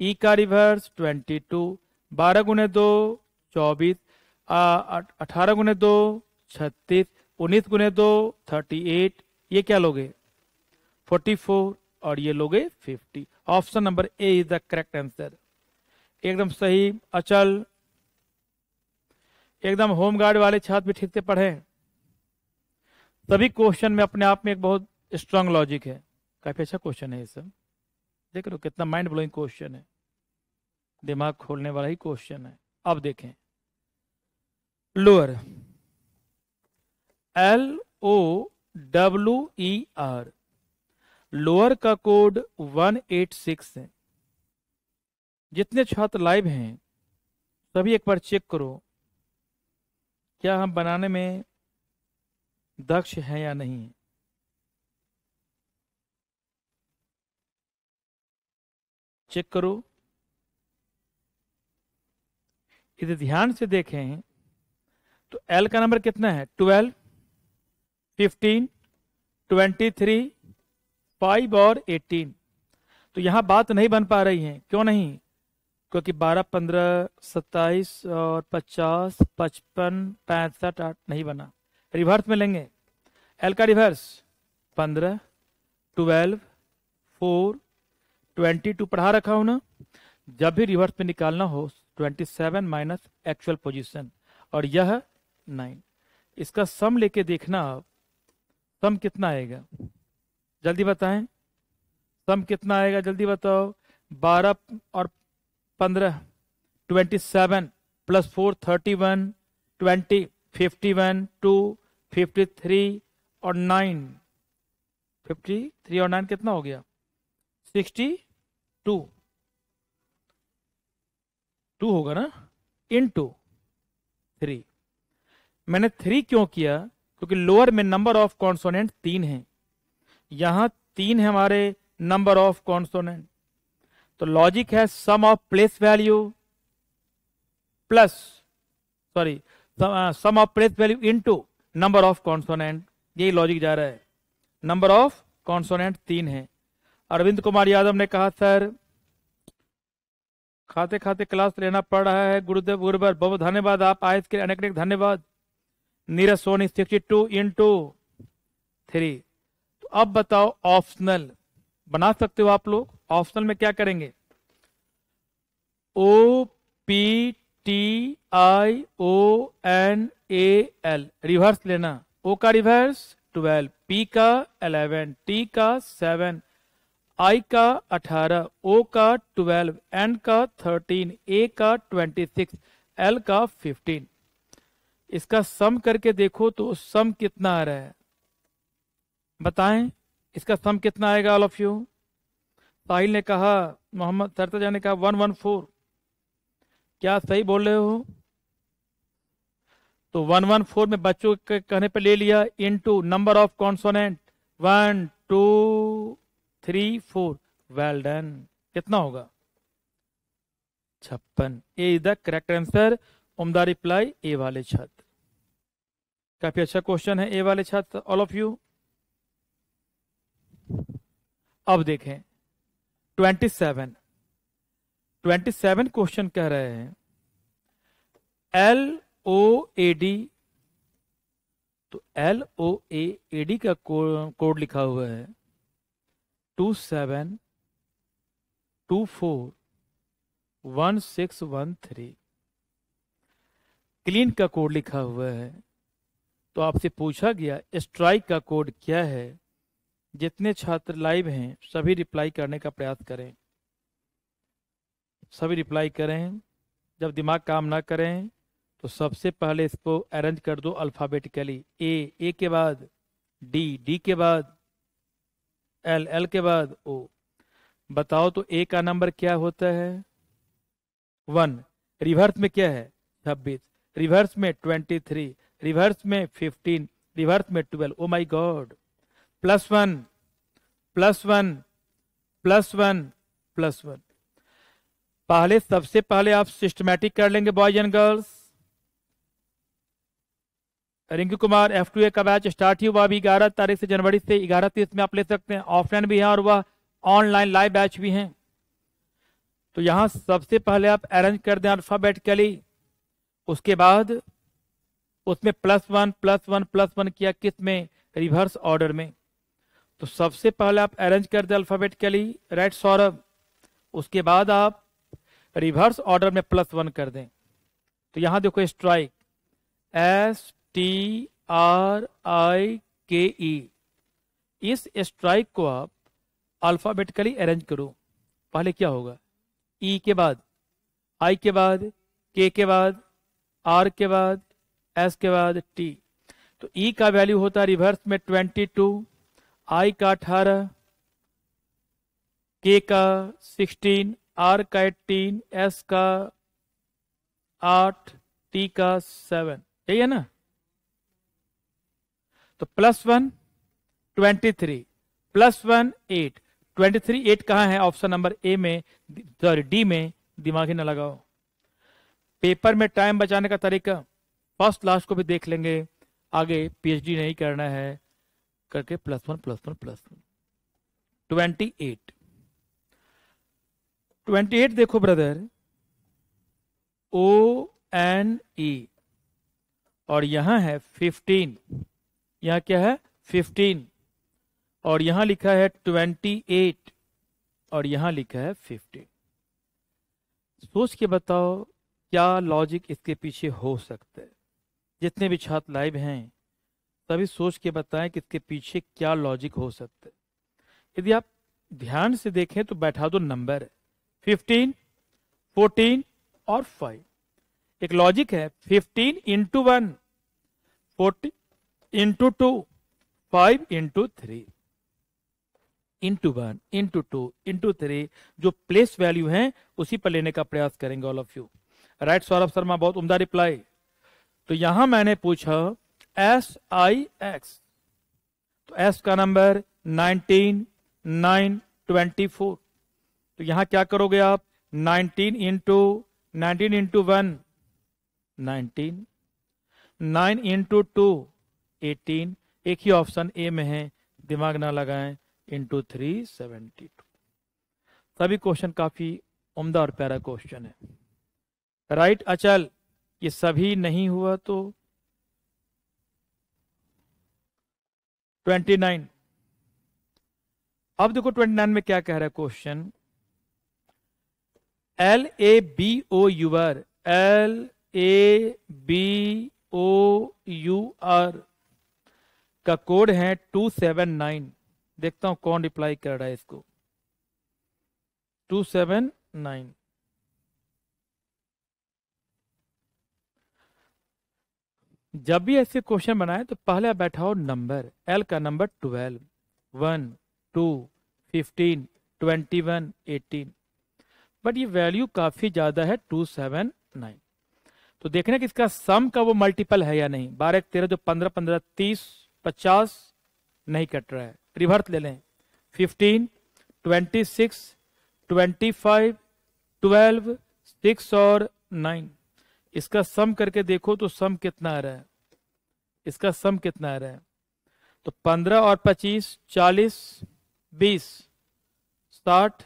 ई का रिवर्स ट्वेंटी टू बारह गुने दो चौबीस अठारह गुने दो छत्तीस उन्नीस गुने दो थर्टी एट ये क्या लोगे फोर्टी फोर और ये लोगे fifty option number A is the correct answer एकदम सही अचल एकदम होमगार्ड वाले छात्र भी ठीक से पढ़े तभी क्वेश्चन में अपने आप में एक बहुत स्ट्रांग लॉजिक है काफी अच्छा क्वेश्चन है ये सब देख लो कितना माइंड ब्लोइंग क्वेश्चन है दिमाग खोलने वाला ही क्वेश्चन है अब देखें lower L O W E R lower का कोड 186 है जितने छात्र लाइव हैं सभी एक बार चेक करो क्या हम बनाने में दक्ष हैं या नहीं चेक करो यदि ध्यान से देखें तो एल का नंबर कितना है twelve fifteen twenty three five और एटीन तो यहां बात नहीं बन पा रही है क्यों नहीं क्योंकि बारह पंद्रह सत्ताईस और पचास पचपन पैंसठ आठ नहीं बना रिवर्स में लेंगे एल का रिवर्स पंद्रह ट्वेल्व फोर ट्वेंटी टू पढ़ा रखा हूं ना जब भी रिवर्स में निकालना हो twenty seven minus actual position और यह नाइन इसका सम लेके देखना आप सम कितना आएगा जल्दी बताएं सम कितना आएगा जल्दी बताओ बारह और पंद्रह twenty seven plus four thirty one twenty fifty one two fifty three और नाइन फिफ्टी थ्री और नाइन कितना हो गया सिक्सटी टू टू होगा ना इन टू थ्री मैंने थ्री क्यों किया क्योंकि लोअर में नंबर ऑफ कॉन्सोनेंट तीन है यहां तीन है हमारे नंबर ऑफ कॉन्सोनेंट तो लॉजिक है sum of place value plus sorry sum of place value into number of consonant यही लॉजिक जा रहा है नंबर ऑफ कॉन्सोनेंट तीन है अरविंद कुमार यादव ने कहा सर खाते खाते क्लास लेना पड़ रहा है गुरुदेव गुरबर बहुत धन्यवाद आप आए इसके अनेक अनेक धन्यवाद Neeraj Soni sixty two into three तो अब बताओ ऑप्शनल बना सकते हो आप लोग ऑप्शनल में क्या करेंगे O P T I O N A L reverse लेना ओ का रिवर्स ट्वेल्व पी का एलेवन टी का सेवन आई का अठारह ओ का ट्वेल्व एन का थर्टीन ए का ट्वेंटी सिक्स एल का फिफ्टीन इसका सम करके देखो तो सम कितना आ रहा है बताएं इसका सम कितना आएगा ऑल ऑफ यू साहिल ने कहा मोहम्मद सरताजा ने कहा वन वन फोर क्या सही बोल रहे हो तो वन वन फोर में बच्चों के कहने पर ले लिया into number of consonant one two three four well done कितना होगा छप्पन A is the correct answer उमदा रिप्लाई ए वाले छात्र काफी अच्छा क्वेश्चन है ए वाले छात्र ऑल ऑफ यू अब देखें twenty seven twenty seven question कह रहे हैं एल ओ ए डी तो एल ओ ए डी का कोड लिखा हुआ है two seven two four one six one three clean का कोड लिखा हुआ है तो आपसे पूछा गया स्ट्राइक का कोड क्या है जितने छात्र लाइव हैं सभी रिप्लाई करने का प्रयास करें सभी रिप्लाई करें जब दिमाग काम ना करें तो सबसे पहले इसको अरेंज कर दो अल्फ़ाबेटिकली ए ए के बाद डी डी के बाद एल एल के बाद ओ बताओ तो ए का नंबर क्या होता है वन रिवर्स में क्या है छब्बीस रिवर्स में ट्वेंटी थ्री रिवर्स में फिफ्टीन रिवर्स में twelve O my God plus one plus one plus one plus one पहले सबसे पहले आप सिस्टमैटिक कर लेंगे boys and girls Rinku Kumar F two A का बैच स्टार्ट ही हुआ अभी ग्यारह तारीख से जनवरी से ग्यारह तीस में आप ले सकते हैं ऑफलाइन भी है और वह ऑनलाइन लाइव बैच भी हैं तो यहां सबसे पहले आप अरेंज कर दें अल्फ़ाबेटिकली उसके बाद उसमें plus one plus one plus one किया किस में रिवर्स ऑर्डर में तो सबसे पहले आप अरेंज कर के अल्फाबेटिकली राइट सौरभ उसके बाद आप रिवर्स ऑर्डर में प्लस वन कर दें तो यहां देखो strike S T R I K E इस स्ट्राइक को आप अल्फाबेटिकली अरेंज करो पहले क्या होगा ई e के बाद आई के बाद के के बाद आर के बाद एस के बाद टी तो ई e का वैल्यू होता है रिवर्स में ट्वेंटी टू आई का अठारह के का सिक्सटीन आर का एट्टीन एस का आठ टी का सेवन यही है ना तो plus one twenty three plus one eight twenty three eight कहा है ऑप्शन नंबर ए में सॉरी डी में दिमाग ही ना लगाओ पेपर में टाइम बचाने का तरीका फर्स्ट लास्ट को भी देख लेंगे आगे पीएचडी नहीं करना है करके plus one plus one plus one twenty eight twenty eight देखो ब्रदर ओ एन ई और यहां है फिफ्टीन यहां क्या है फिफ्टीन और यहां लिखा है ट्वेंटी एट और यहां लिखा है फिफ्टीन सोच के बताओ क्या लॉजिक इसके पीछे हो सकता है जितने भी छात्र लाइव हैं तभी सोच के बताएं कि इसके पीछे क्या लॉजिक हो सकता है यदि आप ध्यान से देखें तो बैठा दो नंबर है फिफ्टीन फोर्टीन और फाइव एक लॉजिक है fifteen into one forty into two five into three into one into two into three जो प्लेस वैल्यू है उसी पर लेने का प्रयास करेंगे all of you right Saurabh Sharma बहुत उमदा रिप्लाई तो यहां मैंने पूछा एस आई एक्स तो एस का number nineteen nine twenty four तो यहां क्या करोगे आप nineteen into nineteen into one nineteen nine into two eighteen एक ही ऑप्शन ए में है दिमाग ना लगाएं इंटू थ्री सेवेंटी टू सभी क्वेश्चन काफी उम्दा और प्यारा क्वेश्चन है राइट अचल ये सभी नहीं हुआ तो ट्वेंटी नाइन अब देखो ट्वेंटी नाइन में क्या कह रहा है question L A B O U R L A B O U R का कोड है टू सेवन नाइन देखता हूं कौन रिप्लाई कर रहा है इसको टू सेवन नाइन जब भी ऐसे क्वेश्चन बनाए तो पहले बैठाओ नंबर एल का number twelve one two fifteen twenty one eighteen but ये वैल्यू काफ़ी ज़्यादा है टू सेवन नाइन तो देखना कि इसका सम का वो मल्टीपल है या नहीं बारह तेरह जो पंद्रह पंद्रह तीस पचास नहीं कट रहा है रिवर्थ ले लें fifteen twenty six twenty five twelve six और नाइन इसका सम करके देखो तो सम कितना आ रहा है इसका सम कितना आ रहा है तो पंद्रह और पच्चीस चालीस बीस साठ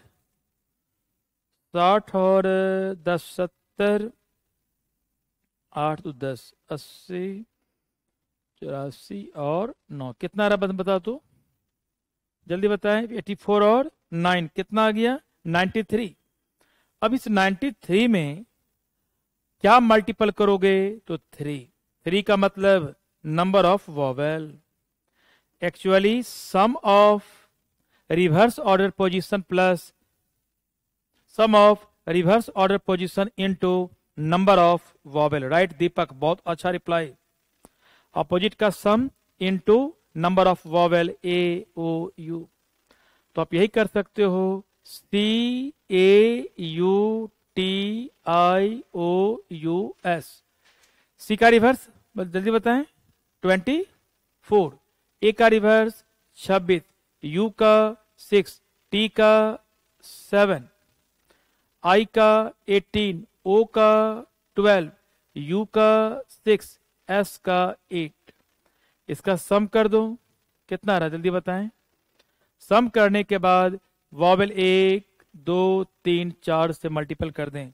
साठ और दस सत्तर आठ तो दस अस्सी चौरासी और नौ कितना आ रहा बता दो तो। जल्दी बताएं एटी फोर और नाइन कितना आ गया नाइन्टी थ्री अब इस नाइन्टी थ्री में क्या मल्टीपल करोगे तो थ्री थ्री का मतलब number of vowel actually sum of reverse order position plus sum of reverse order position into number of vowel right Deepak बहुत अच्छा रिप्लाई अपोजिट का sum into number of vowel A O U तो आप यही कर सकते हो C A U T I O U S C का रिवर्स जल्दी बताएं ट्वेंटी फोर ए का रिवर्स छब्बीस यू का सिक्स टी का सेवन आई का एटीन ओ का ट्वेल्व यू का सिक्स एस का एट इसका सम कर दो कितना रहा जल्दी बताएं सम करने के बाद वॉबल एक दो तीन चार से मल्टीपल कर दें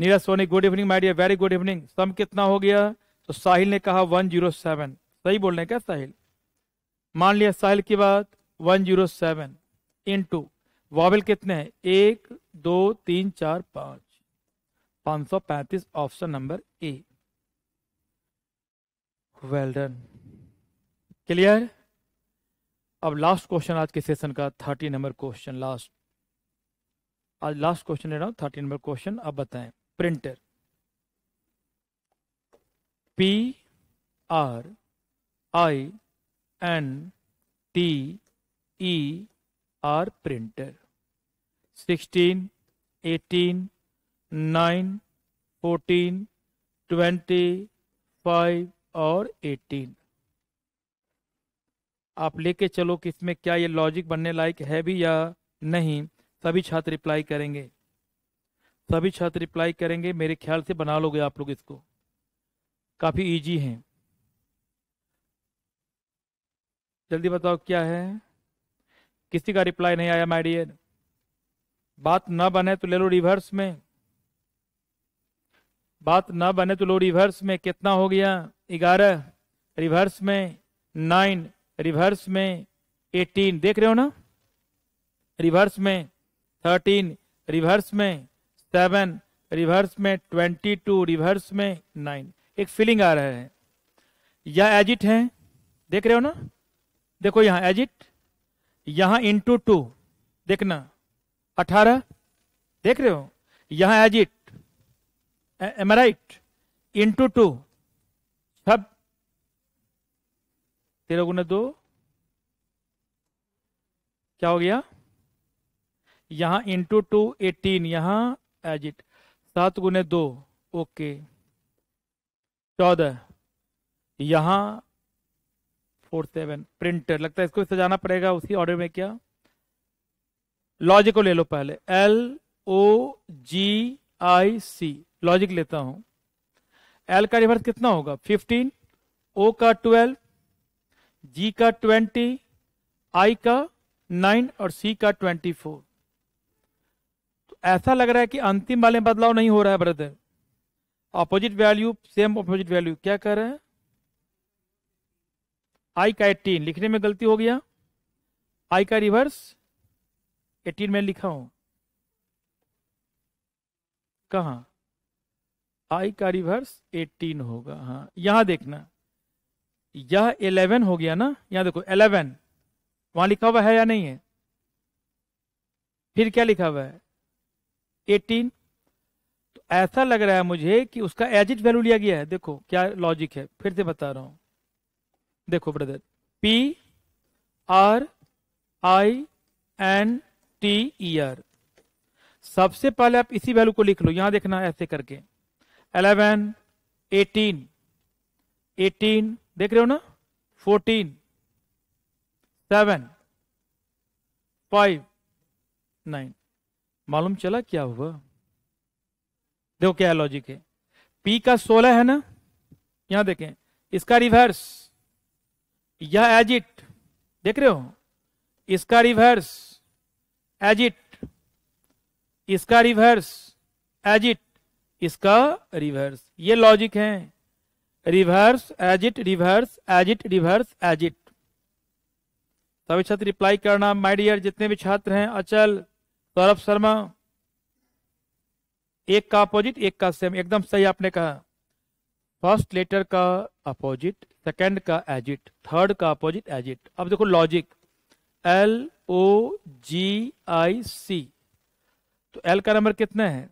Neeraj Soni good evening my dear very good evening sum कितना हो गया तो साहिल ने कहा वन जीरो सेवन सही बोल रहे हैं क्या साहिल मान लिया साहिल की बात one zero seven into vowel कितने हैं एक दो तीन चार पाँच पाँच सौ पैंतीस option number A well done clear अब लास्ट क्वेश्चन आज के सेशन का थर्टी नंबर क्वेश्चन लास्ट आज लास्ट क्वेश्चन ले रहा हूं थर्टी नंबर क्वेश्चन अब बताएं printer P R I N T E R printer sixteen eighteen nine fourteen twenty five और एटीन आप लेके चलो कि इसमें क्या ये लॉजिक बनने लायक है भी या नहीं सभी छात्र रिप्लाई करेंगे सभी छात्र रिप्लाई करेंगे मेरे ख्याल से बना लोगे आप लोग इसको काफ़ी इजी है जल्दी बताओ क्या है किसी का रिप्लाई नहीं आया माइडियर बात ना बने तो ले लो रिवर्स में बात ना बने तो लो रिवर्स में कितना हो गया ग्यारह रिवर्स में नाइन रिवर्स में एटीन देख रहे हो ना रिवर्स में थर्टीन रिवर्स में सेवन रिवर्स में ट्वेंटी टू रिवर्स में नाइन एक फीलिंग आ रहा है या एजिट है देख रहे हो ना देखो यहाँ एजिट यहाँ इंटू टू देखना अठारह देख रहे हो यहाँ as it M right into two सब तेरह गुना दो क्या हो गया यहाँ इंटू टू एटीन यहाँ एज इट सात गुने दो ओके चौदह यहाँ फोर सेवन प्रिंटर लगता है इसको सजाना पड़ेगा उसी ऑर्डर में क्या लॉजिक को ले लो पहले एल ओ जी आई सी लॉजिक लेता हूं एल का रिवर्स कितना होगा फिफ्टीन ओ का ट्वेल्व जी का ट्वेंटी आई का नाइन और सी का ट्वेंटी फोर ऐसा लग रहा है कि अंतिम वाले में बदलाव नहीं हो रहा है brother opposite value same opposite value क्या कह रहे हैं आई का एटीन लिखने में गलती हो गया आई का रिवर्स एटीन में लिखा हूं कहा आई का रिवर्स एटीन होगा हाँ यहां देखना यह इलेवन हो गया ना यहां देखो इलेवन वहां लिखा हुआ है या नहीं है फिर क्या लिखा हुआ है एटीन तो ऐसा लग रहा है मुझे कि उसका एजिट वैल्यू लिया गया है देखो क्या लॉजिक है फिर से बता रहा हूं देखो brother P R I N T E R सबसे पहले आप इसी वैल्यू को लिख लो यहां देखना ऐसे करके एलेवन एटीन एटीन देख रहे हो ना फोर्टीन सेवन फाइव नाइन मालूम चला क्या हुआ देखो क्या लॉजिक है पी का सोलह है ना यहां देखें इसका रिवर्स यह एजिट देख रहे हो इसका रिवर्स एजिट इसका रिवर्स एजिट इसका रिवर्स ये लॉजिक है reverse as it reverse as it reverse as it सभी छात्र रिप्लाई करना माय डियर जितने भी छात्र हैं अचल सौरभ शर्मा एक का अपोजिट एक का सेम एकदम सही आपने कहा फर्स्ट लेटर का अपोजिट सेकंड का एजिट थर्ड का अपोजिट एजिट अब देखो लॉजिक एल ओ जी आई सी तो एल का नंबर कितना है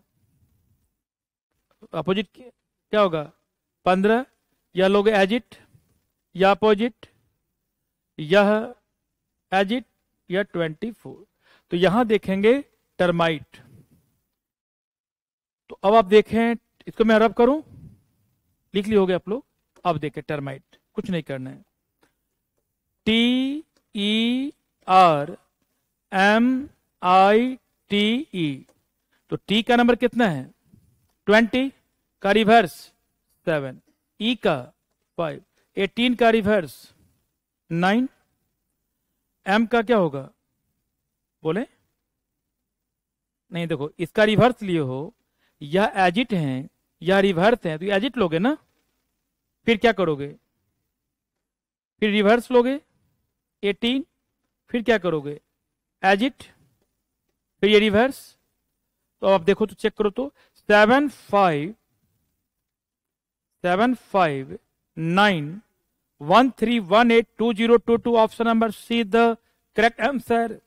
अपोजिट क्या होगा पंद्रह या लोगे एजिट या अपोजिट यह एजिट या ट्वेंटी फोर तो यहां देखेंगे टर्माइट तो अब आप देखें इसको मैं रब करूं लिख ली हो गया आप लोग अब देखें टर्माइट कुछ नहीं करना है T E R M I T E तो टी का नंबर कितना है ट्वेंटी का रिवर्स सेवन ई का फाइव एटीन का रिवर्स नाइन एम का क्या होगा बोले नहीं देखो इसका रिवर्स लिए हो यह एजिट है यह रिवर्स है तो एजिट लोगे ना फिर क्या करोगे फिर रिवर्स लोगे एटीन फिर क्या करोगे एजिट फिर ये रिवर्स तो आप देखो तो चेक करो तो seven five seven five nine one three one eight two zero two two option number C the correct answer